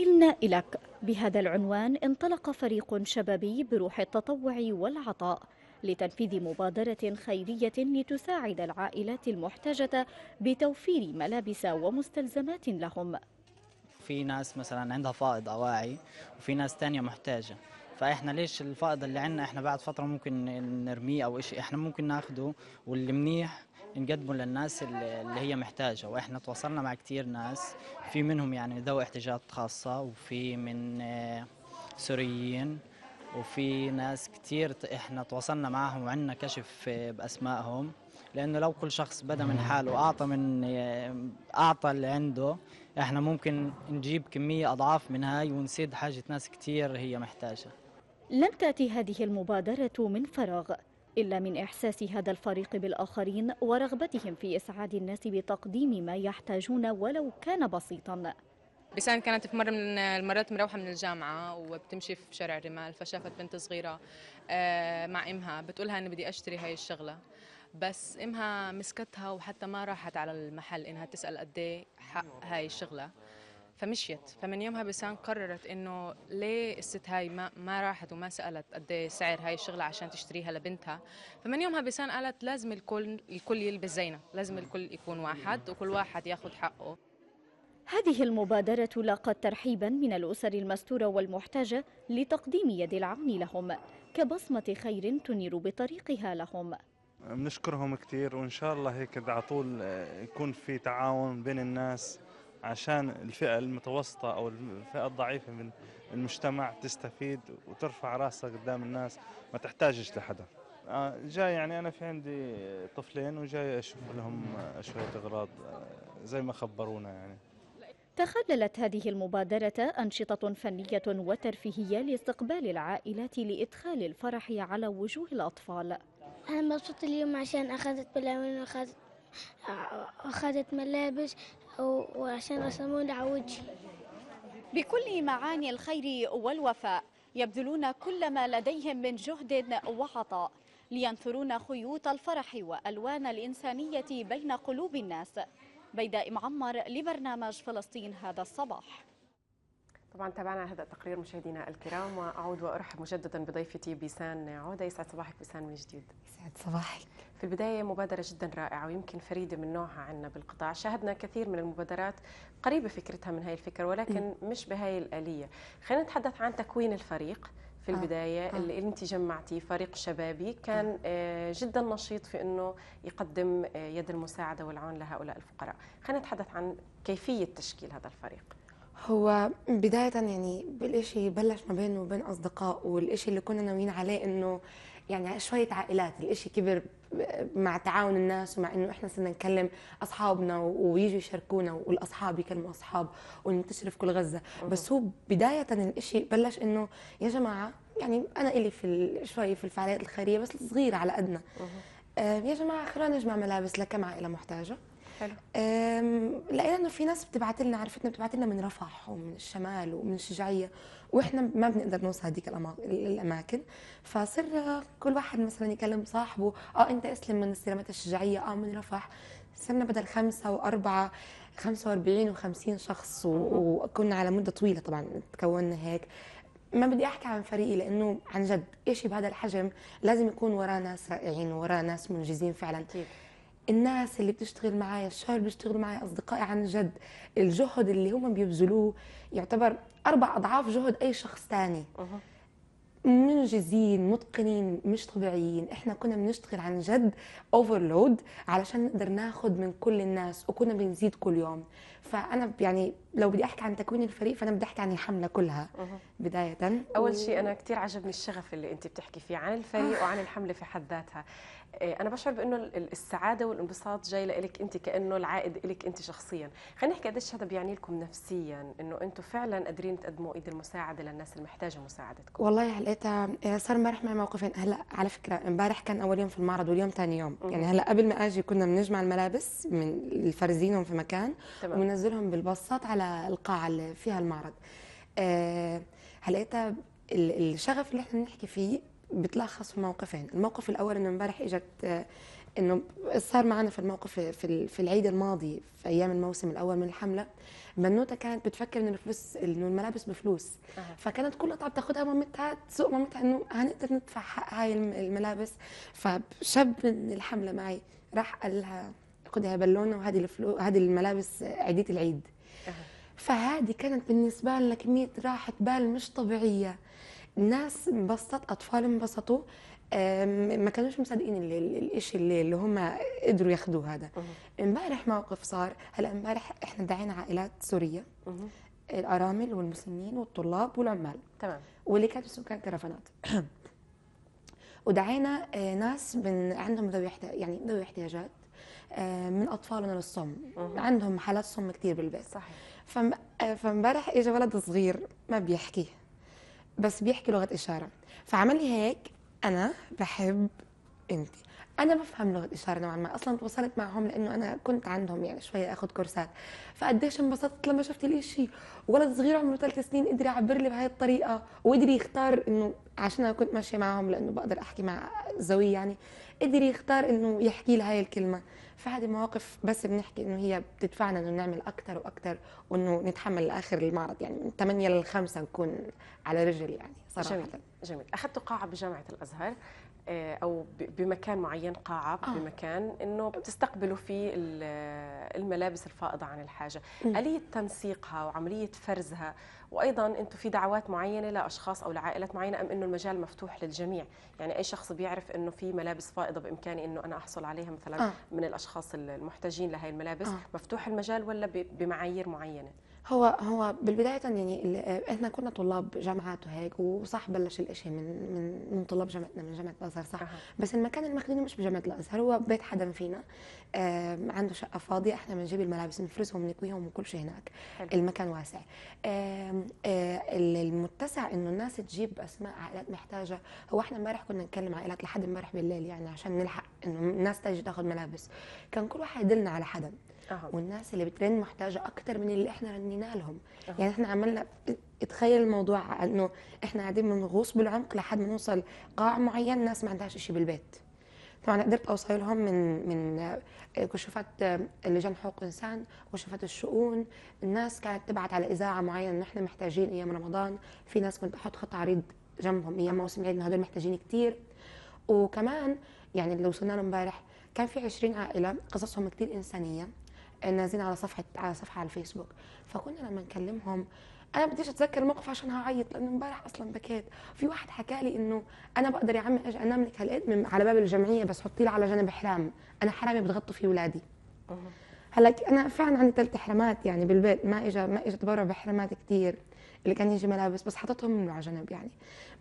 إلنا إلك بهذا العنوان انطلق فريق شبابي بروح التطوع والعطاء لتنفيذ مبادرة خيرية لتساعد العائلات المحتاجة بتوفير ملابس ومستلزمات لهم في ناس مثلا عندها فائض أواعي وفي ناس تانية محتاجة فاحنا ليش الفائض اللي عندنا احنا بعد فتره ممكن نرميه او شيء احنا ممكن ناخده واللي منيح نقدمه للناس اللي هي محتاجة وإحنا تواصلنا مع كتير ناس في منهم يعني ذوي احتياجات خاصة وفي من آه، سوريين وفي ناس كتير احنا تواصلنا معهم وعندنا كشف آه، باسمائهم لانه لو كل شخص بدا من حاله واعطى من آه، اعطى اللي عنده احنا ممكن نجيب كميه اضعاف من هاي ونسد حاجه ناس كتير هي محتاجه لم تاتي هذه المبادره من فراغ إلا من إحساس هذا الفريق بالآخرين ورغبتهم في إسعاد الناس بتقديم ما يحتاجون ولو كان بسيطاً بسان كانت في مرة من المرات مروحة من الجامعة وبتمشي في شارع الرمال فشافت بنت صغيرة آه، مع إمها بتقولها أني بدي أشتري هاي الشغلة بس إمها مسكتها وحتى ما راحت على المحل إنها تسأل قدي إيه حق هاي الشغلة فمشيت فمن يومها بسان قررت انه ليه الست هاي ما, ما راحت وما سالت قد إيه سعر هاي الشغله عشان تشتريها لبنتها فمن يومها بسان قالت لازم الكل الكل يلبس زينا لازم الكل يكون واحد وكل واحد ياخذ حقه هذه المبادرة لاقت ترحيبا من الأسر المستورة والمحتاجة لتقديم يد العون لهم كبصمة خير تنير بطريقها لهم بنشكرهم كثير وإن شاء الله هيك على طول يكون في تعاون بين الناس عشان الفئة المتوسطة أو الفئة الضعيفة من المجتمع تستفيد وترفع راسها قدام الناس ما تحتاجش لحدا آه، جاي يعني أنا في عندي طفلين وجاي أشوف لهم شوية أغراض آه، زي ما خبرونا يعني تخللت هذه المبادرة أنشطة فنية وترفيهية لاستقبال العائلات لإدخال الفرح على وجوه الأطفال أنا مبسوط اليوم عشان أخذت بلاوين وأخذت أخذت ملابس وعشان رسمون على وجهي بكل معاني الخير والوفاء يبذلون كل ما لديهم من جهد وعطاء لينثرون خيوط الفرح وألوان الإنسانية بين قلوب الناس بيداء معمر لبرنامج فلسطين هذا الصباح طبعا تابعنا هذا التقرير مشاهدينا الكرام واعود وارحب مجددا بضيفتي بيسان عوده يسعد صباحك بيسان من جديد يسعد صباحك في البدايه مبادره جدا رائعه ويمكن فريده من نوعها عندنا بالقطاع شاهدنا كثير من المبادرات قريبه فكرتها من هاي الفكره ولكن إيه. مش بهاي الاليه خلينا نتحدث عن تكوين الفريق في آه. البداية آه. اللي انت جمعتي فريق شبابي كان آه. جدا نشيط في انه يقدم يد المساعدة والعون لهؤلاء الفقراء خلينا نتحدث عن كيفية تشكيل هذا الفريق هو بداية يعني بالإشي بلش ما بينه وبين أصدقاء والإشي اللي كنا ناويين عليه إنه يعني شوية عائلات الإشي كبر مع تعاون الناس ومع إنه إحنا صرنا نكلم أصحابنا ويجوا يشاركونا والأصحاب يكلموا أصحاب وننتشر في كل غزة بس هو بداية الإشي بلش إنه يا جماعة يعني أنا إلي في شوي في الفعاليات الخيرية بس صغيرة على قدنا آه، يا جماعة خلونا نجمع ملابس لكم عائلة محتاجة حلو لقينا انه في ناس بتبعت لنا عرفتنا بتبعت لنا من رفح ومن الشمال ومن الشجاعيه واحنا ما بنقدر نوصل هذيك الاماكن فصر كل واحد مثلا يكلم صاحبه اه انت اسلم من السلامات الشجاعيه اه من رفح صرنا بدل خمسه واربعه 45 و50 شخص وكنا على مده طويله طبعا تكوننا هيك ما بدي احكي عن فريقي لانه عن جد شيء بهذا الحجم لازم يكون وراه ناس رائعين وراه ناس منجزين فعلا أكيد. الناس اللي بتشتغل معايا الشباب اللي بيشتغلوا معايا اصدقائي عن جد الجهد اللي هم بيبذلوه يعتبر اربع اضعاف جهد اي شخص ثاني منجزين متقنين مش طبيعيين احنا كنا بنشتغل عن جد اوفرلود علشان نقدر ناخد من كل الناس وكنا بنزيد كل يوم فانا يعني لو بدي احكي عن تكوين الفريق فانا بدي احكي عن الحمله كلها بدايه اول شيء انا كثير عجبني الشغف اللي انت بتحكي فيه عن الفريق آه. وعن الحمله في حد ذاتها آه، انا بشعر بانه السعاده والانبساط جاي لك انت كانه العائد لك انت شخصيا خلينا نحكي قديش هذا بيعني لكم نفسيا انه انتم فعلا قادرين تقدموا ايد المساعده للناس اللي محتاجه مساعدتكم والله حلقتها صار امبارح معي موقفين هلا على فكره امبارح كان اول يوم في المعرض واليوم ثاني يوم م. يعني هلا قبل ما اجي كنا بنجمع الملابس من الفرزينهم في مكان تمام. وننزلهم بالباصات على القاعه اللي فيها المعرض أه هلقيتها الشغف اللي احنا بنحكي فيه بتلخص في موقفين الموقف الاول انه امبارح اجت آه، انه صار معنا في الموقف في العيد الماضي في ايام الموسم الاول من الحمله بنوته كانت بتفكر انه الفلوس انه الملابس بفلوس فكانت كل قطعه بتاخذها مامتها تسوق مامتها انه هنقدر ندفع حق هاي الملابس فشاب من الحمله معي راح قال لها خذي هاي بالونه وهذه الفلوس هذه الملابس عيديه العيد فهذه كانت بالنسبه لنا كميه راحه بال مش طبيعيه ناس انبسطت اطفال انبسطوا ما كانوش مصدقين الشيء اللي, اللي هم قدروا ياخذوه هذا امبارح موقف صار هلا امبارح احنا دعينا عائلات سوريه الارامل والمسنين والطلاب والعمال تمام واللي كانوا سكان كرفانات (clears throat) ودعينا آه، ناس من عندهم ذوي يعني ذوي احتياجات آه، من اطفالنا للصم عندهم حالات صم كثير بالبيت صحيح آه، فامبارح اجى ولد صغير ما بيحكي بس بيحكي لغه اشاره فعمل لي هيك انا بحب انت انا بفهم لغه اشاره نوعا ما اصلا تواصلت معهم لانه انا كنت عندهم يعني شويه اخذ كورسات فقديش انبسطت لما شفت الاشي ولد صغير عمره ثلاث سنين قدر يعبر لي بهاي الطريقه وقدر يختار انه عشان انا كنت ماشيه معهم لانه بقدر احكي مع زوي يعني قدر يختار انه يحكي لي هاي الكلمه فهذه المواقف بس بنحكي انه هي بتدفعنا انه نعمل اكثر واكثر وانه نتحمل لاخر المعرض يعني من 8 ل 5 نكون على رجل يعني صراحه جميل جميل اخذت قاعه بجامعه الازهر آه، او بمكان معين قاعه آه. بمكان انه بتستقبلوا فيه الملابس الفائضه عن الحاجه م. اليه تنسيقها وعمليه فرزها وايضا انتم في دعوات معينه لاشخاص او لعائلات معينه ام انه المجال مفتوح للجميع يعني اي شخص بيعرف انه في ملابس فائضه بامكاني انه انا احصل عليها مثلا آه. من الاشخاص المحتاجين لهي الملابس آه. مفتوح المجال ولا بمعايير معينه هو هو بالبدايه يعني احنا كنا طلاب جامعه وهيك وصح بلش الاشي من من من طلاب جامعتنا من جامعه الازهر صح أه. بس المكان اللي ماخذينه مش بجامعه الازهر هو بيت حدا فينا آه عنده شقه فاضيه احنا بنجيب الملابس نفرزهم ونكويهم وكل شيء هناك حلو. المكان واسع آه آه المتسع انه الناس تجيب اسماء عائلات محتاجه هو احنا امبارح كنا نتكلم عائلات لحد امبارح بالليل يعني عشان نلحق انه الناس تجي تاخذ ملابس كان كل واحد يدلنا على حدا أه. والناس اللي بترن محتاجه اكثر من اللي احنا رنينا لهم أه. يعني احنا عملنا اتخيل الموضوع انه احنا قاعدين بنغوص بالعمق لحد ما نوصل قاع معين ناس ما عندهاش شيء بالبيت طبعا قدرت اوصل لهم من من كشوفات لجان حقوق انسان كشوفات الشؤون الناس كانت تبعت على اذاعه معينه انه احنا محتاجين ايام رمضان في ناس كنت احط خط عريض جنبهم ايام موسم العيد هدول محتاجين كثير وكمان يعني اللي وصلنا له امبارح كان في 20 عائله قصصهم كثير انسانيه نازلين على صفحه على صفحه على الفيسبوك فكنا لما نكلمهم انا بديش اتذكر الموقف عشان هعيط لانه امبارح اصلا بكيت في واحد حكى لي انه انا بقدر يا عمي اجي انام لك هالقد على باب الجمعيه بس حطي لي على جنب حرام انا حرامي بتغطوا فيه اولادي هلا انا فعلا عندي ثلاث حرامات يعني بالبيت ما اجى ما اجى تبرع بحرامات كثير اللي كان يجي ملابس بس حطتهم على جنب يعني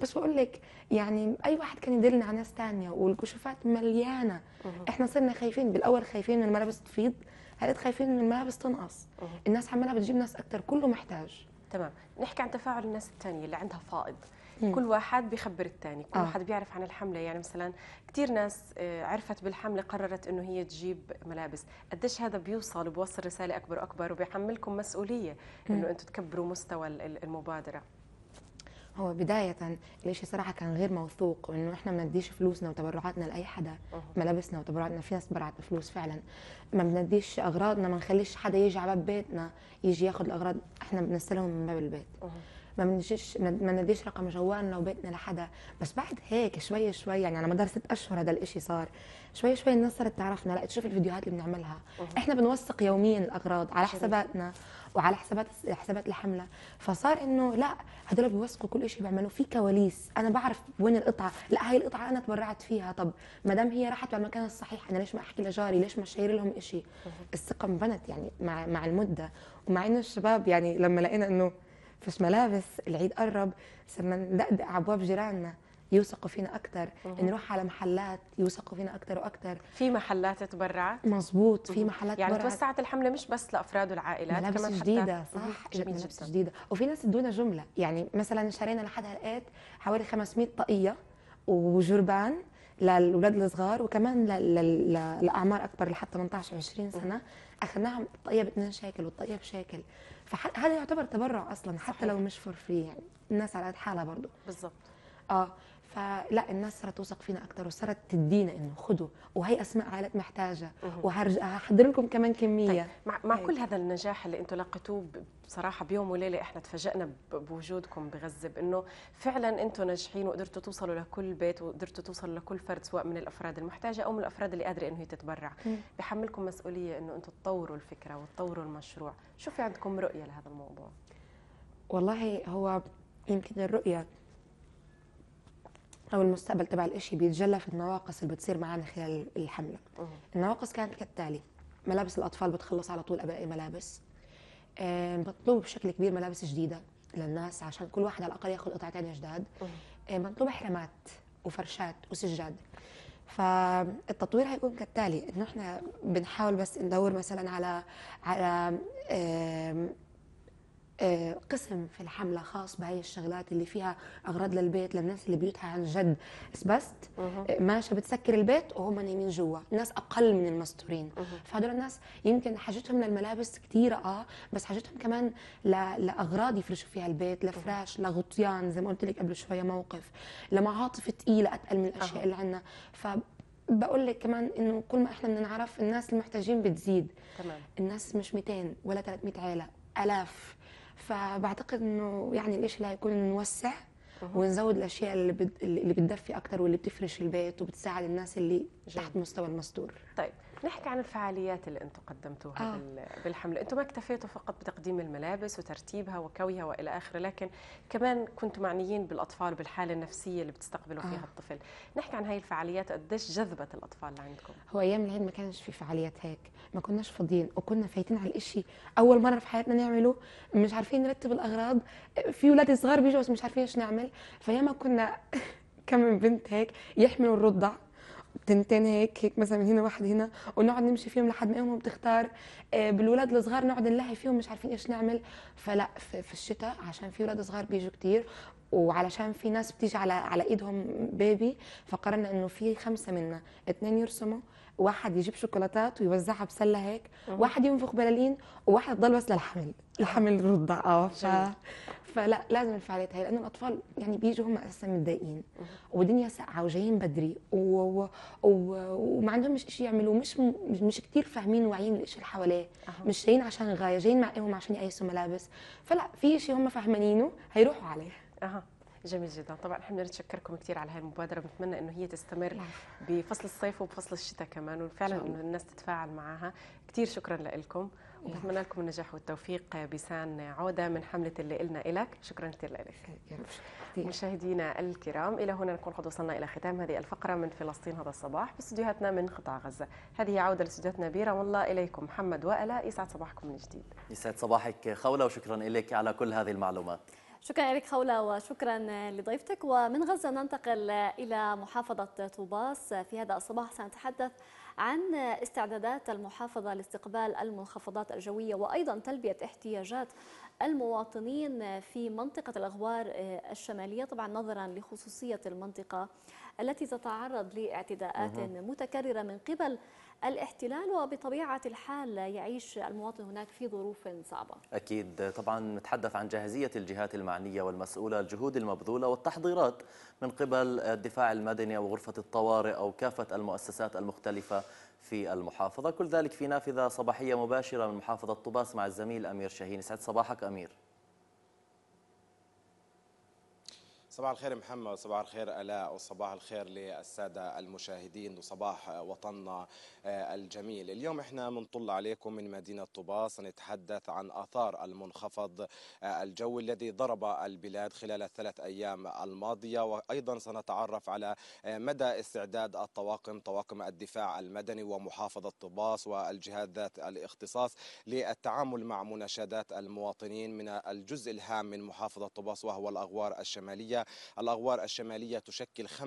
بس بقول لك يعني اي واحد كان يدلنا على ناس ثانيه والكشوفات مليانه احنا صرنا خايفين بالاول خايفين من الملابس تفيض هل خايفين ان الملابس تنقص الناس عماله بتجيب ناس اكثر كله محتاج تمام نحكي عن تفاعل الناس الثانيه اللي عندها فائض مم. كل واحد بيخبر الثاني كل آه. واحد بيعرف عن الحمله يعني مثلا كثير ناس آه، عرفت بالحمله قررت انه هي تجيب ملابس قديش هذا بيوصل وبوصل رساله اكبر واكبر وبيحملكم مسؤوليه انه انتم تكبروا مستوى المبادره هو بداية الإشي صراحة كان غير موثوق وإنه احنا ما نديش فلوسنا وتبرعاتنا لأي حدا ملابسنا وتبرعاتنا في ناس برعت بفلوس فعلا ما بنديش أغراضنا ما نخليش حدا يجي على باب بيتنا يجي ياخذ الأغراض احنا بنستلمهم من باب البيت ما بنديش ما نديش رقم جوالنا وبيتنا لحدا بس بعد هيك شوي شوي يعني على مدار ست اشهر هذا الاشي صار شوي شوي الناس صارت تعرفنا لا تشوف الفيديوهات اللي بنعملها احنا بنوثق يوميا الاغراض على حساباتنا وعلى حسابات حسابات الحمله فصار انه لا هدول بيوثقوا كل شيء بيعملوه في كواليس انا بعرف وين القطعه لا هاي القطعه انا تبرعت فيها طب ما دام هي راحت على المكان الصحيح انا ليش ما احكي لجاري ليش ما اشير لهم شيء الثقه انبنت يعني مع مع المده ومع انه الشباب يعني لما لقينا انه فيش ملابس العيد قرب صرنا ندقدق على ابواب جيراننا يوثقوا فينا اكثر نروح على محلات يوثقوا فينا اكثر واكثر في محلات تبرعت مزبوط في محلات يعني تبرعت. توسعت الحمله مش بس لافراد العائلات ملابس كمان جديده صح جميل ملابس جدا. جديده وفي ناس ادونا جمله يعني مثلا شرينا لحد هالقيت حوالي 500 طاقيه وجربان للاولاد الصغار وكمان لاعمار اكبر لحد 18 20 سنه اخذناها طاقيه باثنين 2 شيكل والطاقيه بشيكل فهذا يعتبر تبرع اصلا حتى صحيح. لو مش فور فري يعني الناس على قد حالها برضه بالظبط اه فلا الناس صارت توثق فينا اكثر وصارت تدينا انه خذوا وهي اسماء عائلات محتاجه وهحضر لكم كمان كميه طيب مع, مع أيوة. كل هذا النجاح اللي انتم لقيتوه بصراحه بيوم وليله احنا تفاجئنا بوجودكم بغزه بانه فعلا انتم ناجحين وقدرتوا توصلوا لكل بيت وقدرتوا توصلوا لكل فرد سواء من الافراد المحتاجه او من الافراد اللي قادره انه هي تتبرع بحملكم مسؤوليه انه انتم تطوروا الفكره وتطوروا المشروع شو في عندكم رؤيه لهذا الموضوع والله هو يمكن الرؤيه او المستقبل تبع الاشي بيتجلى في النواقص اللي بتصير معنا خلال الحمله النواقص كانت كالتالي ملابس الاطفال بتخلص على طول اباء ملابس مطلوب بشكل كبير ملابس جديده للناس عشان كل واحد على الاقل ياخذ قطعتين جداد مطلوب حرامات وفرشات وسجاد فالتطوير هيكون كالتالي انه احنا بنحاول بس ندور مثلا على على آه، قسم في الحمله خاص بهي الشغلات اللي فيها اغراض للبيت للناس اللي بيوتها عن جد اسبست آه، ماشيه بتسكر البيت وهم نايمين جوا ناس اقل من المستورين فهدول الناس يمكن حاجتهم للملابس كثيره اه بس حاجتهم كمان لاغراض يفرشوا فيها البيت لفراش لغطيان زي ما قلت لك قبل شويه موقف لمعاطف ثقيله اتقل من الاشياء اللي عندنا ف بقول لك كمان انه كل ما احنا بننعرف الناس المحتاجين بتزيد تمام الناس مش 200 ولا 300 عيله الاف فبعتقد انه يعني ليش لا يكون نوسع ونزود الاشياء اللي بت... اللي بتدفي اكثر واللي بتفرش البيت وبتساعد الناس اللي جميل. تحت مستوى المستور طيب نحكي عن الفعاليات اللي انتم قدمتوها آه. بالحمله انتم ما اكتفيتوا فقط بتقديم الملابس وترتيبها وكويها والى اخره لكن كمان كنتم معنيين بالاطفال وبالحاله النفسيه اللي بتستقبلوا فيها آه. الطفل نحكي عن هاي الفعاليات قديش جذبت الاطفال لعندكم هو ايام العيد ما كانش في فعاليات هيك ما كناش فاضيين وكنا فايتين على الإشي اول مره في حياتنا نعمله مش عارفين نرتب الاغراض في ولاد صغار بيجوا بس مش عارفين ايش نعمل فياما كنا (laughs) كم بنت هيك يحملوا الرضع تنتين هيك هيك مثلا من هنا واحد هنا ونقعد نمشي فيهم لحد ما امهم تختار آه، بالولاد الصغار نقعد نلهي فيهم مش عارفين ايش نعمل فلا في الشتاء عشان في ولاد صغار بيجوا كتير وعلشان في ناس بتيجي على على ايدهم بيبي فقررنا انه في خمسه منا اثنين يرسموا واحد يجيب شوكولاتات ويوزعها بسله هيك واحد ينفخ بلالين وواحد تضل بس للحمل الحمل رضع اه ف... فلا لازم الفعاليات هي لانه الاطفال يعني بيجوا هم اساسا متضايقين والدنيا ساقعه وجايين بدري و... و... و... وما مش شيء يعملوا مش م... مش كثير فاهمين واعيين الشيء اللي حواليه مش جايين عشان غايه جايين معهم عشان يقيسوا ملابس فلا في شيء هم فهمانينه هيروحوا عليه اها جميل جدا طبعا احنا نتشكركم كثير على هذه المبادره بنتمنى انه هي تستمر بفصل الصيف وبفصل الشتاء كمان وفعلا انه الناس تتفاعل معها كثير شكرا لكم وبتمنى لكم النجاح والتوفيق بسان عوده من حمله اللي قلنا لك شكرا كثير لك مشاهدينا الكرام الى هنا نكون قد وصلنا الى ختام هذه الفقره من فلسطين هذا الصباح باستديوهاتنا من قطاع غزه هذه عوده لاستديوهاتنا برام الله اليكم محمد والا يسعد صباحكم من جديد يسعد صباحك خوله وشكرا لك على كل هذه المعلومات شكرا لك خولة وشكرا لضيفتك ومن غزة ننتقل إلى محافظة طوباس في هذا الصباح سنتحدث عن استعدادات المحافظة لاستقبال المنخفضات الجوية وأيضا تلبية احتياجات المواطنين في منطقة الأغوار الشمالية طبعا نظرا لخصوصية المنطقة التي تتعرض لاعتداءات متكررة من قبل الاحتلال وبطبيعة الحال يعيش المواطن هناك في ظروف صعبة أكيد طبعا نتحدث عن جاهزية الجهات المعنية والمسؤولة الجهود المبذولة والتحضيرات من قبل الدفاع المدني أو غرفة الطوارئ أو كافة المؤسسات المختلفة في المحافظة كل ذلك في نافذة صباحية مباشرة من محافظة طباس مع الزميل أمير شاهين سعد صباحك أمير صباح الخير محمد وصباح الخير ألاء وصباح الخير للسادة المشاهدين وصباح وطننا آه، الجميل اليوم احنا بنطل عليكم من مدينة طباس نتحدث عن أثار المنخفض آه، الجوي الذي ضرب البلاد خلال الثلاث أيام الماضية وأيضا سنتعرف على آه، مدى استعداد الطواقم طواقم الدفاع المدني ومحافظة طباس والجهات ذات الاختصاص للتعامل مع مناشدات المواطنين من الجزء الهام من محافظة طباس وهو الأغوار الشمالية الأغوار الشمالية تشكل 75%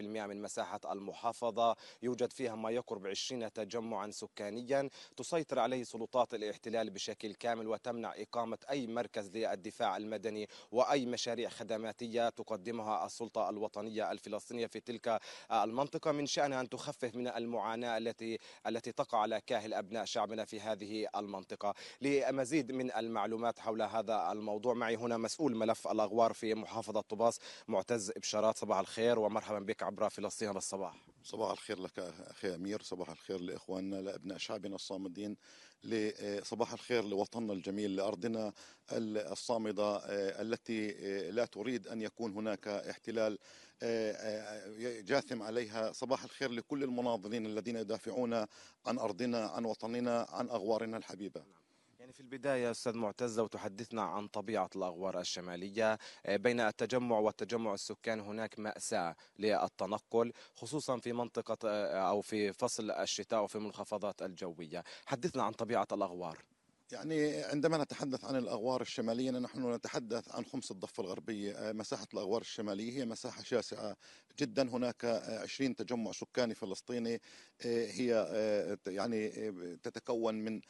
من مساحة المحافظة يوجد فيها ما يقرب 20 تجمعا سكانيا تسيطر عليه سلطات الاحتلال بشكل كامل وتمنع إقامة أي مركز للدفاع المدني وأي مشاريع خدماتية تقدمها السلطة الوطنية الفلسطينية في تلك المنطقة من شأنها أن تخفف من المعاناة التي التي تقع على كاهل أبناء شعبنا في هذه المنطقة لمزيد من المعلومات حول هذا الموضوع معي هنا مسؤول ملف الأغوار في محافظة الطباص معتز بشارات صباح الخير ومرحبا بك عبر فلسطين الصباح صباح الخير لك اخي امير صباح الخير لاخواننا لابناء شعبنا الصامدين آه، صباح الخير لوطننا الجميل لارضنا الصامده آه، التي آه، لا تريد ان يكون هناك احتلال جاثم عليها صباح الخير لكل المناضلين الذين يدافعون عن ارضنا عن وطننا عن اغوارنا الحبيبه نعم. يعني في البداية أستاذ معتز لو تحدثنا عن طبيعة الأغوار الشمالية آه، بين التجمع والتجمع السكان هناك مأساة للتنقل خصوصا في منطقة آه، أو في فصل الشتاء وفي المنخفضات الجوية حدثنا عن طبيعة الأغوار يعني عندما نتحدث عن الأغوار الشمالية نحن نتحدث عن خمس الضفة الغربية آه، مساحة الأغوار الشمالية هي مساحة شاسعة جدا هناك 20 تجمع سكاني فلسطيني آه، هي آه، يعني تتكون من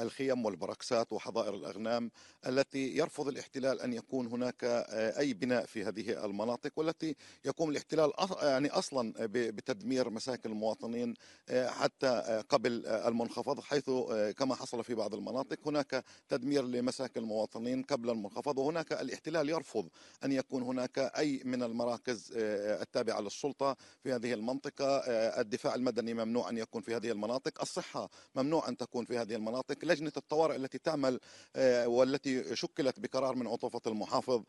الخيم والبركسات وحظائر الأغنام التي يرفض الاحتلال أن يكون هناك أي بناء في هذه المناطق والتي يقوم الاحتلال يعني أصلا بتدمير مساكن المواطنين حتى قبل المنخفض حيث كما حصل في بعض المناطق هناك تدمير لمساكن المواطنين قبل المنخفض وهناك الاحتلال يرفض أن يكون هناك أي من المراكز آه، التابعة للسلطة في هذه المنطقة آه، الدفاع المدني ممنوع أن يكون في هذه المناطق الصحة ممنوع أن تكون في هذه المناطق لجنة الطوارئ التي تعمل آه، والتي شكلت بقرار من عطوفة المحافظ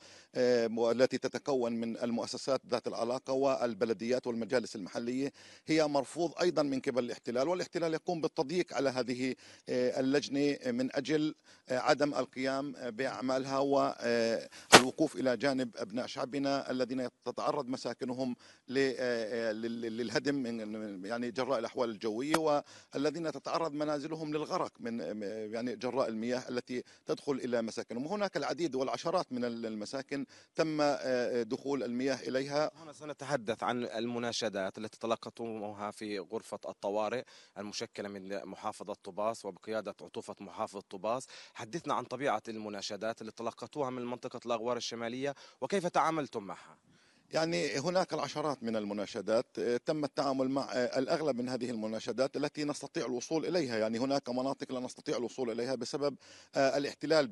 والتي تتكون من المؤسسات ذات العلاقة والبلديات والمجالس المحلية هي مرفوض أيضا من قبل الاحتلال والاحتلال يقوم بالتضييق على هذه اللجنة من أجل أجل آه، عدم القيام آه، بأعمالها والوقوف آه، إلى جانب أبناء شعبنا الذين تتعرض مساكنهم للهدم من يعني جراء الأحوال الجوية والذين تتعرض منازلهم للغرق من يعني جراء المياه التي تدخل إلى مساكنهم هناك العديد والعشرات من المساكن تم دخول المياه إليها هنا سنتحدث عن المناشدات التي تلقتموها في غرفة الطوارئ المشكلة من محافظة طباس وبقيادة عطوفة محافظة طوباس حدثنا عن طبيعة المناشدات اللي تلقتوها من منطقة الأغوار الشمالية وكيف تعاملتم معها يعني هناك العشرات من المناشدات آه، تم التعامل مع آه، الاغلب من هذه المناشدات التي نستطيع الوصول اليها يعني هناك مناطق لا نستطيع الوصول اليها بسبب آه، الاحتلال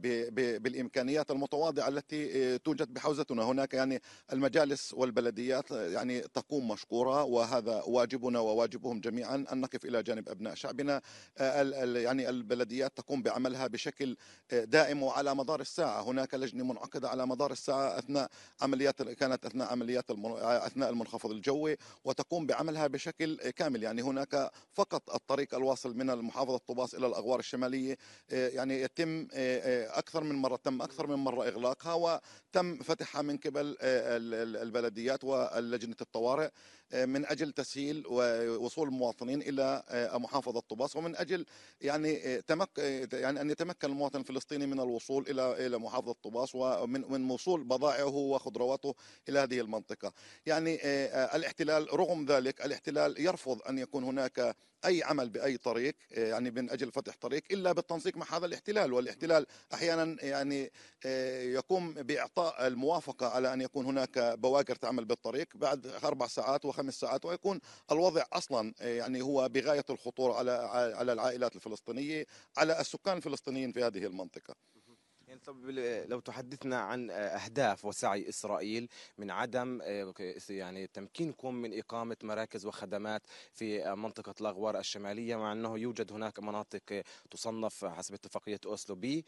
بالامكانيات المتواضعه التي توجد بحوزتنا هناك يعني المجالس والبلديات يعني تقوم مشكوره وهذا واجبنا وواجبهم جميعا ان نقف الى جانب ابناء شعبنا يعني البلديات تقوم بعملها بشكل دائم وعلى مدار الساعه هناك لجنه منعقده على مدار الساعه اثناء عمليات كانت اثناء عمليات عمليات اثناء المنخفض الجوي وتقوم بعملها بشكل كامل يعني هناك فقط الطريق الواصل من محافظه طوباس الى الاغوار الشماليه آه، يعني يتم آه، آه، اكثر من مره تم اكثر من مره اغلاقها وتم فتحها من قبل البلديات ولجنه الطوارئ من اجل تسهيل وصول المواطنين الى آه، محافظه طباس ومن اجل يعني آه، تمك آه، يعني ان يتمكن المواطن الفلسطيني من الوصول الى الى محافظه طباس ومن من وصول بضائعه وخضرواته الى هذه المنطقه. يعني الاحتلال رغم ذلك الاحتلال يرفض ان يكون هناك اي عمل باي طريق آه، يعني من اجل فتح طريق الا بالتنسيق مع هذا الاحتلال والاحتلال احيانا يعني آه، يقوم باعطاء الموافقه على ان يكون هناك بواكر تعمل بالطريق بعد اربع ساعات وخمس ساعات ويكون الوضع اصلا آه، يعني هو بغايه الخطوره على على العائلات الفلسطينيه على السكان الفلسطينيين في هذه المنطقه يعني طب لو تحدثنا عن آه، اهداف وسعي اسرائيل من عدم آه، يعني تمكينكم من اقامه مراكز وخدمات في آه، منطقه الاغوار الشماليه مع انه يوجد هناك مناطق تصنف حسب اتفاقيه اوسلو بي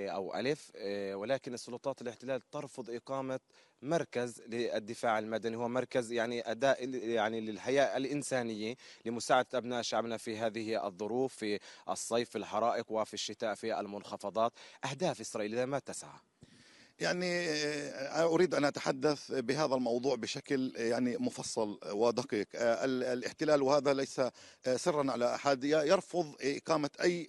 آه، أو ألف آه، ولكن السلطات الاحتلال ترفض إقامة مركز للدفاع المدني هو مركز يعني أداء يعني للحياة الإنسانية لمساعدة أبناء شعبنا في هذه الظروف في الصيف في الحرائق وفي الشتاء في المنخفضات أهداف إسرائيل اذا ما تسعى يعني آه، اريد ان اتحدث بهذا الموضوع بشكل آه، يعني مفصل ودقيق آه، الاحتلال وهذا ليس سرا على احد يرفض اقامه اي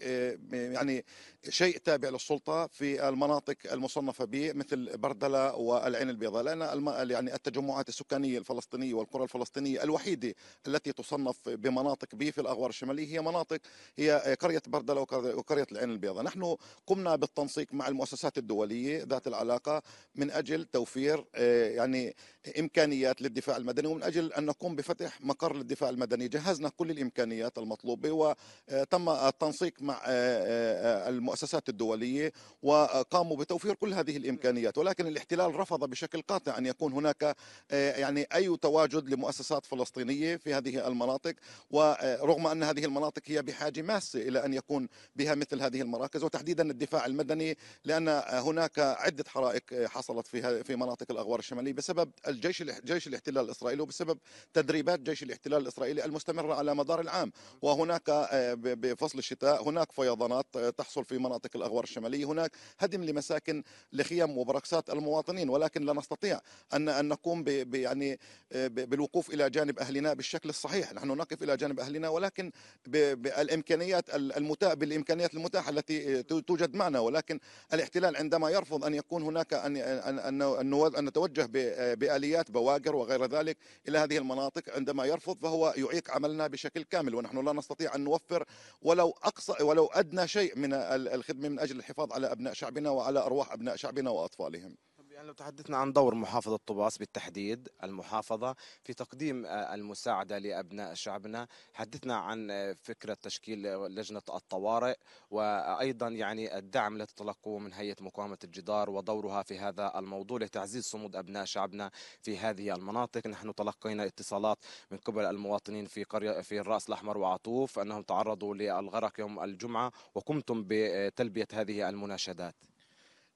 يعني شيء تابع للسلطه في المناطق المصنفه به مثل بردله والعين البيضاء لان يعني التجمعات السكانيه الفلسطينيه والقرى الفلسطينيه الوحيده التي تصنف بمناطق به في الاغوار الشماليه هي مناطق هي قريه بردله وقريه العين البيضاء نحن قمنا بالتنسيق مع المؤسسات الدوليه ذات العلاقه الطاقه من اجل توفير آه، يعني امكانيات للدفاع المدني ومن اجل ان نقوم بفتح مقر للدفاع المدني، جهزنا كل الامكانيات المطلوبه وتم التنسيق مع آه، آه، المؤسسات الدوليه وقاموا بتوفير كل هذه الامكانيات، ولكن الاحتلال رفض بشكل قاطع ان يكون هناك يعني اي تواجد لمؤسسات فلسطينيه في هذه المناطق ورغم ان هذه المناطق هي بحاجه ماسه الى ان يكون بها مثل هذه المراكز وتحديدا الدفاع المدني لان هناك عده حرائق حرائق آه، حصلت في في مناطق الاغوار الشماليه بسبب الجيش جيش الاحتلال الاسرائيلي وبسبب تدريبات جيش الاحتلال الاسرائيلي المستمره على مدار العام وهناك آه، بفصل الشتاء هناك فيضانات آه، تحصل في مناطق الاغوار الشماليه هناك هدم لمساكن لخيم وبركسات المواطنين ولكن لا نستطيع ان ان نقوم ب يعني بالوقوف الى جانب اهلنا بالشكل الصحيح نحن نقف الى جانب اهلنا ولكن بالامكانيات المتاحه بالامكانيات المتاحه التي توجد معنا ولكن الاحتلال عندما يرفض ان يكون هناك هناك ان ان ان نتوجه باليات بواقر وغير ذلك الى هذه المناطق عندما يرفض فهو يعيق عملنا بشكل كامل ونحن لا نستطيع ان نوفر ولو اقصى ولو ادنى شيء من الخدمه من اجل الحفاظ على ابناء شعبنا وعلى ارواح ابناء شعبنا واطفالهم يعني لو تحدثنا عن دور محافظة طباس بالتحديد المحافظة في تقديم آه، المساعدة لأبناء شعبنا حدثنا عن آه، فكرة تشكيل آه، لجنة الطوارئ وأيضا يعني الدعم الذي تلقوه من هيئة مقاومة الجدار ودورها في هذا الموضوع لتعزيز صمود أبناء شعبنا في هذه المناطق نحن تلقينا اتصالات من قبل المواطنين في قرية في الرأس الأحمر وعطوف أنهم تعرضوا للغرق يوم الجمعة وقمتم بتلبية هذه المناشدات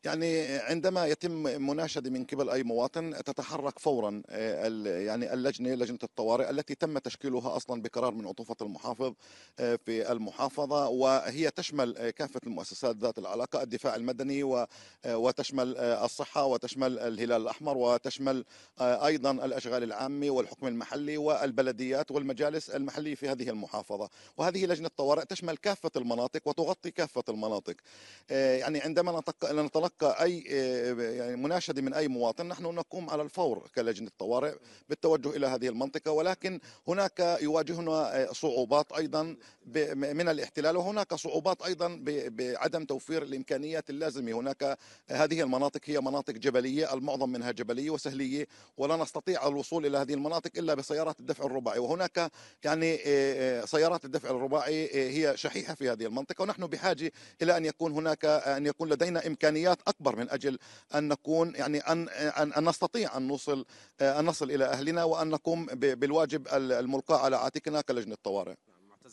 يعني عندما يتم مناشده من قبل اي مواطن تتحرك فورا آه، يعني اللجنه لجنه الطوارئ التي تم تشكيلها اصلا بقرار من عطوفه المحافظ آه، في المحافظه وهي تشمل آه، كافه المؤسسات ذات العلاقه الدفاع المدني وتشمل الصحه وتشمل الهلال الاحمر وتشمل ايضا الاشغال العامه والحكم المحلي والبلديات والمجالس المحليه في هذه المحافظه وهذه لجنه الطوارئ تشمل كافه المناطق وتغطي كافه المناطق يعني عندما نتلقى تلقى اي آه، يعني مناشده من اي مواطن نحن نقوم على الفور كلجنه طوارئ بالتوجه الى هذه المنطقه ولكن هناك يواجهنا آه، صعوبات ايضا من الاحتلال وهناك صعوبات ايضا بعدم توفير الامكانيات اللازمه هناك آه، هذه المناطق هي مناطق جبليه المعظم منها جبليه وسهليه ولا نستطيع الوصول الى هذه المناطق الا بسيارات الدفع الرباعي وهناك يعني سيارات الدفع الرباعي هي شحيحه في هذه المنطقه ونحن بحاجه الى ان يكون هناك ان يكون لدينا امكانيات اكبر من اجل ان نكون يعني ان ان, نستطيع ان نوصل ان نصل الى اهلنا وان نقوم بالواجب الملقى على عاتقنا كلجنه طوارئ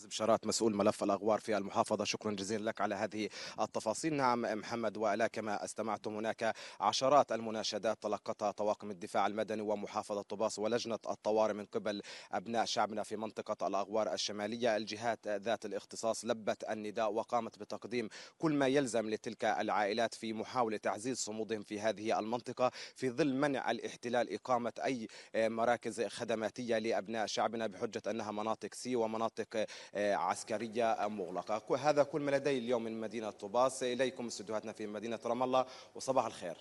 معز بشارات مسؤول ملف الأغوار في المحافظة شكرا جزيلا لك على هذه التفاصيل نعم محمد والا كما استمعتم هناك عشرات المناشدات تلقتها طواقم الدفاع المدني ومحافظة طباس ولجنة الطوارئ من قبل أبناء شعبنا في منطقة الأغوار الشمالية الجهات ذات الاختصاص لبت النداء وقامت بتقديم كل ما يلزم لتلك العائلات في محاولة تعزيز صمودهم في هذه المنطقة في ظل منع الاحتلال إقامة أي مراكز خدماتية لأبناء شعبنا بحجة أنها مناطق سي ومناطق عسكرية مغلقة هذا كل ما لدي اليوم من مدينة طباس إليكم استديوهاتنا في مدينة رام الله وصباح الخير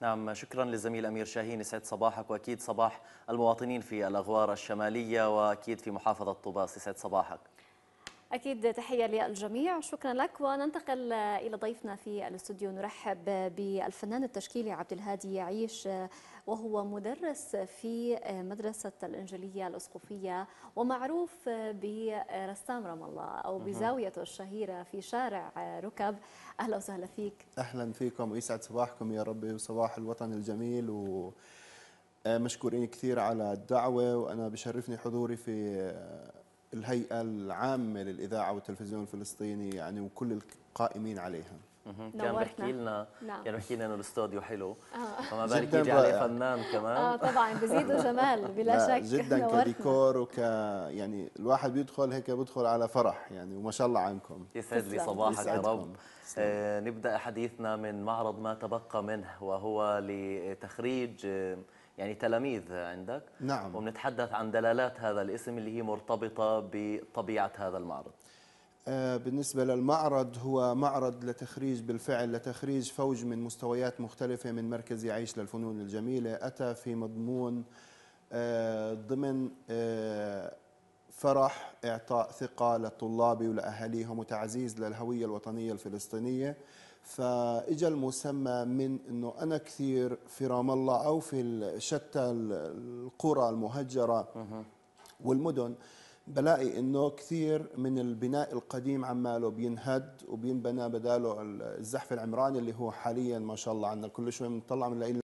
نعم شكرا للزميل أمير شاهين يسعد صباحك وأكيد صباح المواطنين في الأغوار الشمالية وأكيد في محافظة طباس يسعد صباحك أكيد تحية للجميع شكرا لك وننتقل إلى ضيفنا في الاستوديو نرحب بالفنان التشكيلي عبد الهادي يعيش وهو مدرس في مدرسة الإنجيلية الأسقفية ومعروف برسام رام الله أو بزاويته الشهيرة في شارع ركب أهلا وسهلا فيك أهلا فيكم ويسعد صباحكم يا ربي وصباح الوطن الجميل و آه، مشكورين كثير على الدعوة وأنا بشرفني حضوري في آه، الهيئة العامة للإذاعة والتلفزيون الفلسطيني يعني وكل القائمين عليها كان بيحكي لنا نعم. كان بيحكي لنا انه الاستوديو حلو آه. فما بالك يجي عليه فنان كمان اه طبعا بزيدوا جمال (laughs) بلا شك جدا (laughs) كديكور وك يعني الواحد بيدخل هيك بيدخل على فرح يعني وما شاء الله عنكم يسعد لي صباحك يا رب آه، نبدا حديثنا من معرض ما تبقى منه وهو لتخريج آه، يعني تلاميذ عندك نعم وبنتحدث عن دلالات هذا الاسم اللي هي مرتبطه بطبيعه هذا المعرض آه، بالنسبة للمعرض هو معرض لتخريج بالفعل لتخريج فوج من مستويات مختلفة من مركز عيش للفنون الجميلة أتى في مضمون آه، ضمن آه، فرح إعطاء ثقة للطلاب ولأهاليهم وتعزيز للهوية الوطنية الفلسطينية فإجا المسمى من انه انا كثير في رام الله او في شتى القرى المهجره والمدن بلاقي انه كثير من البناء القديم عماله بينهد وبينبنى بداله الزحف العمراني اللي هو حاليا ما شاء الله عندنا كل شوي بنطلع بنلاقي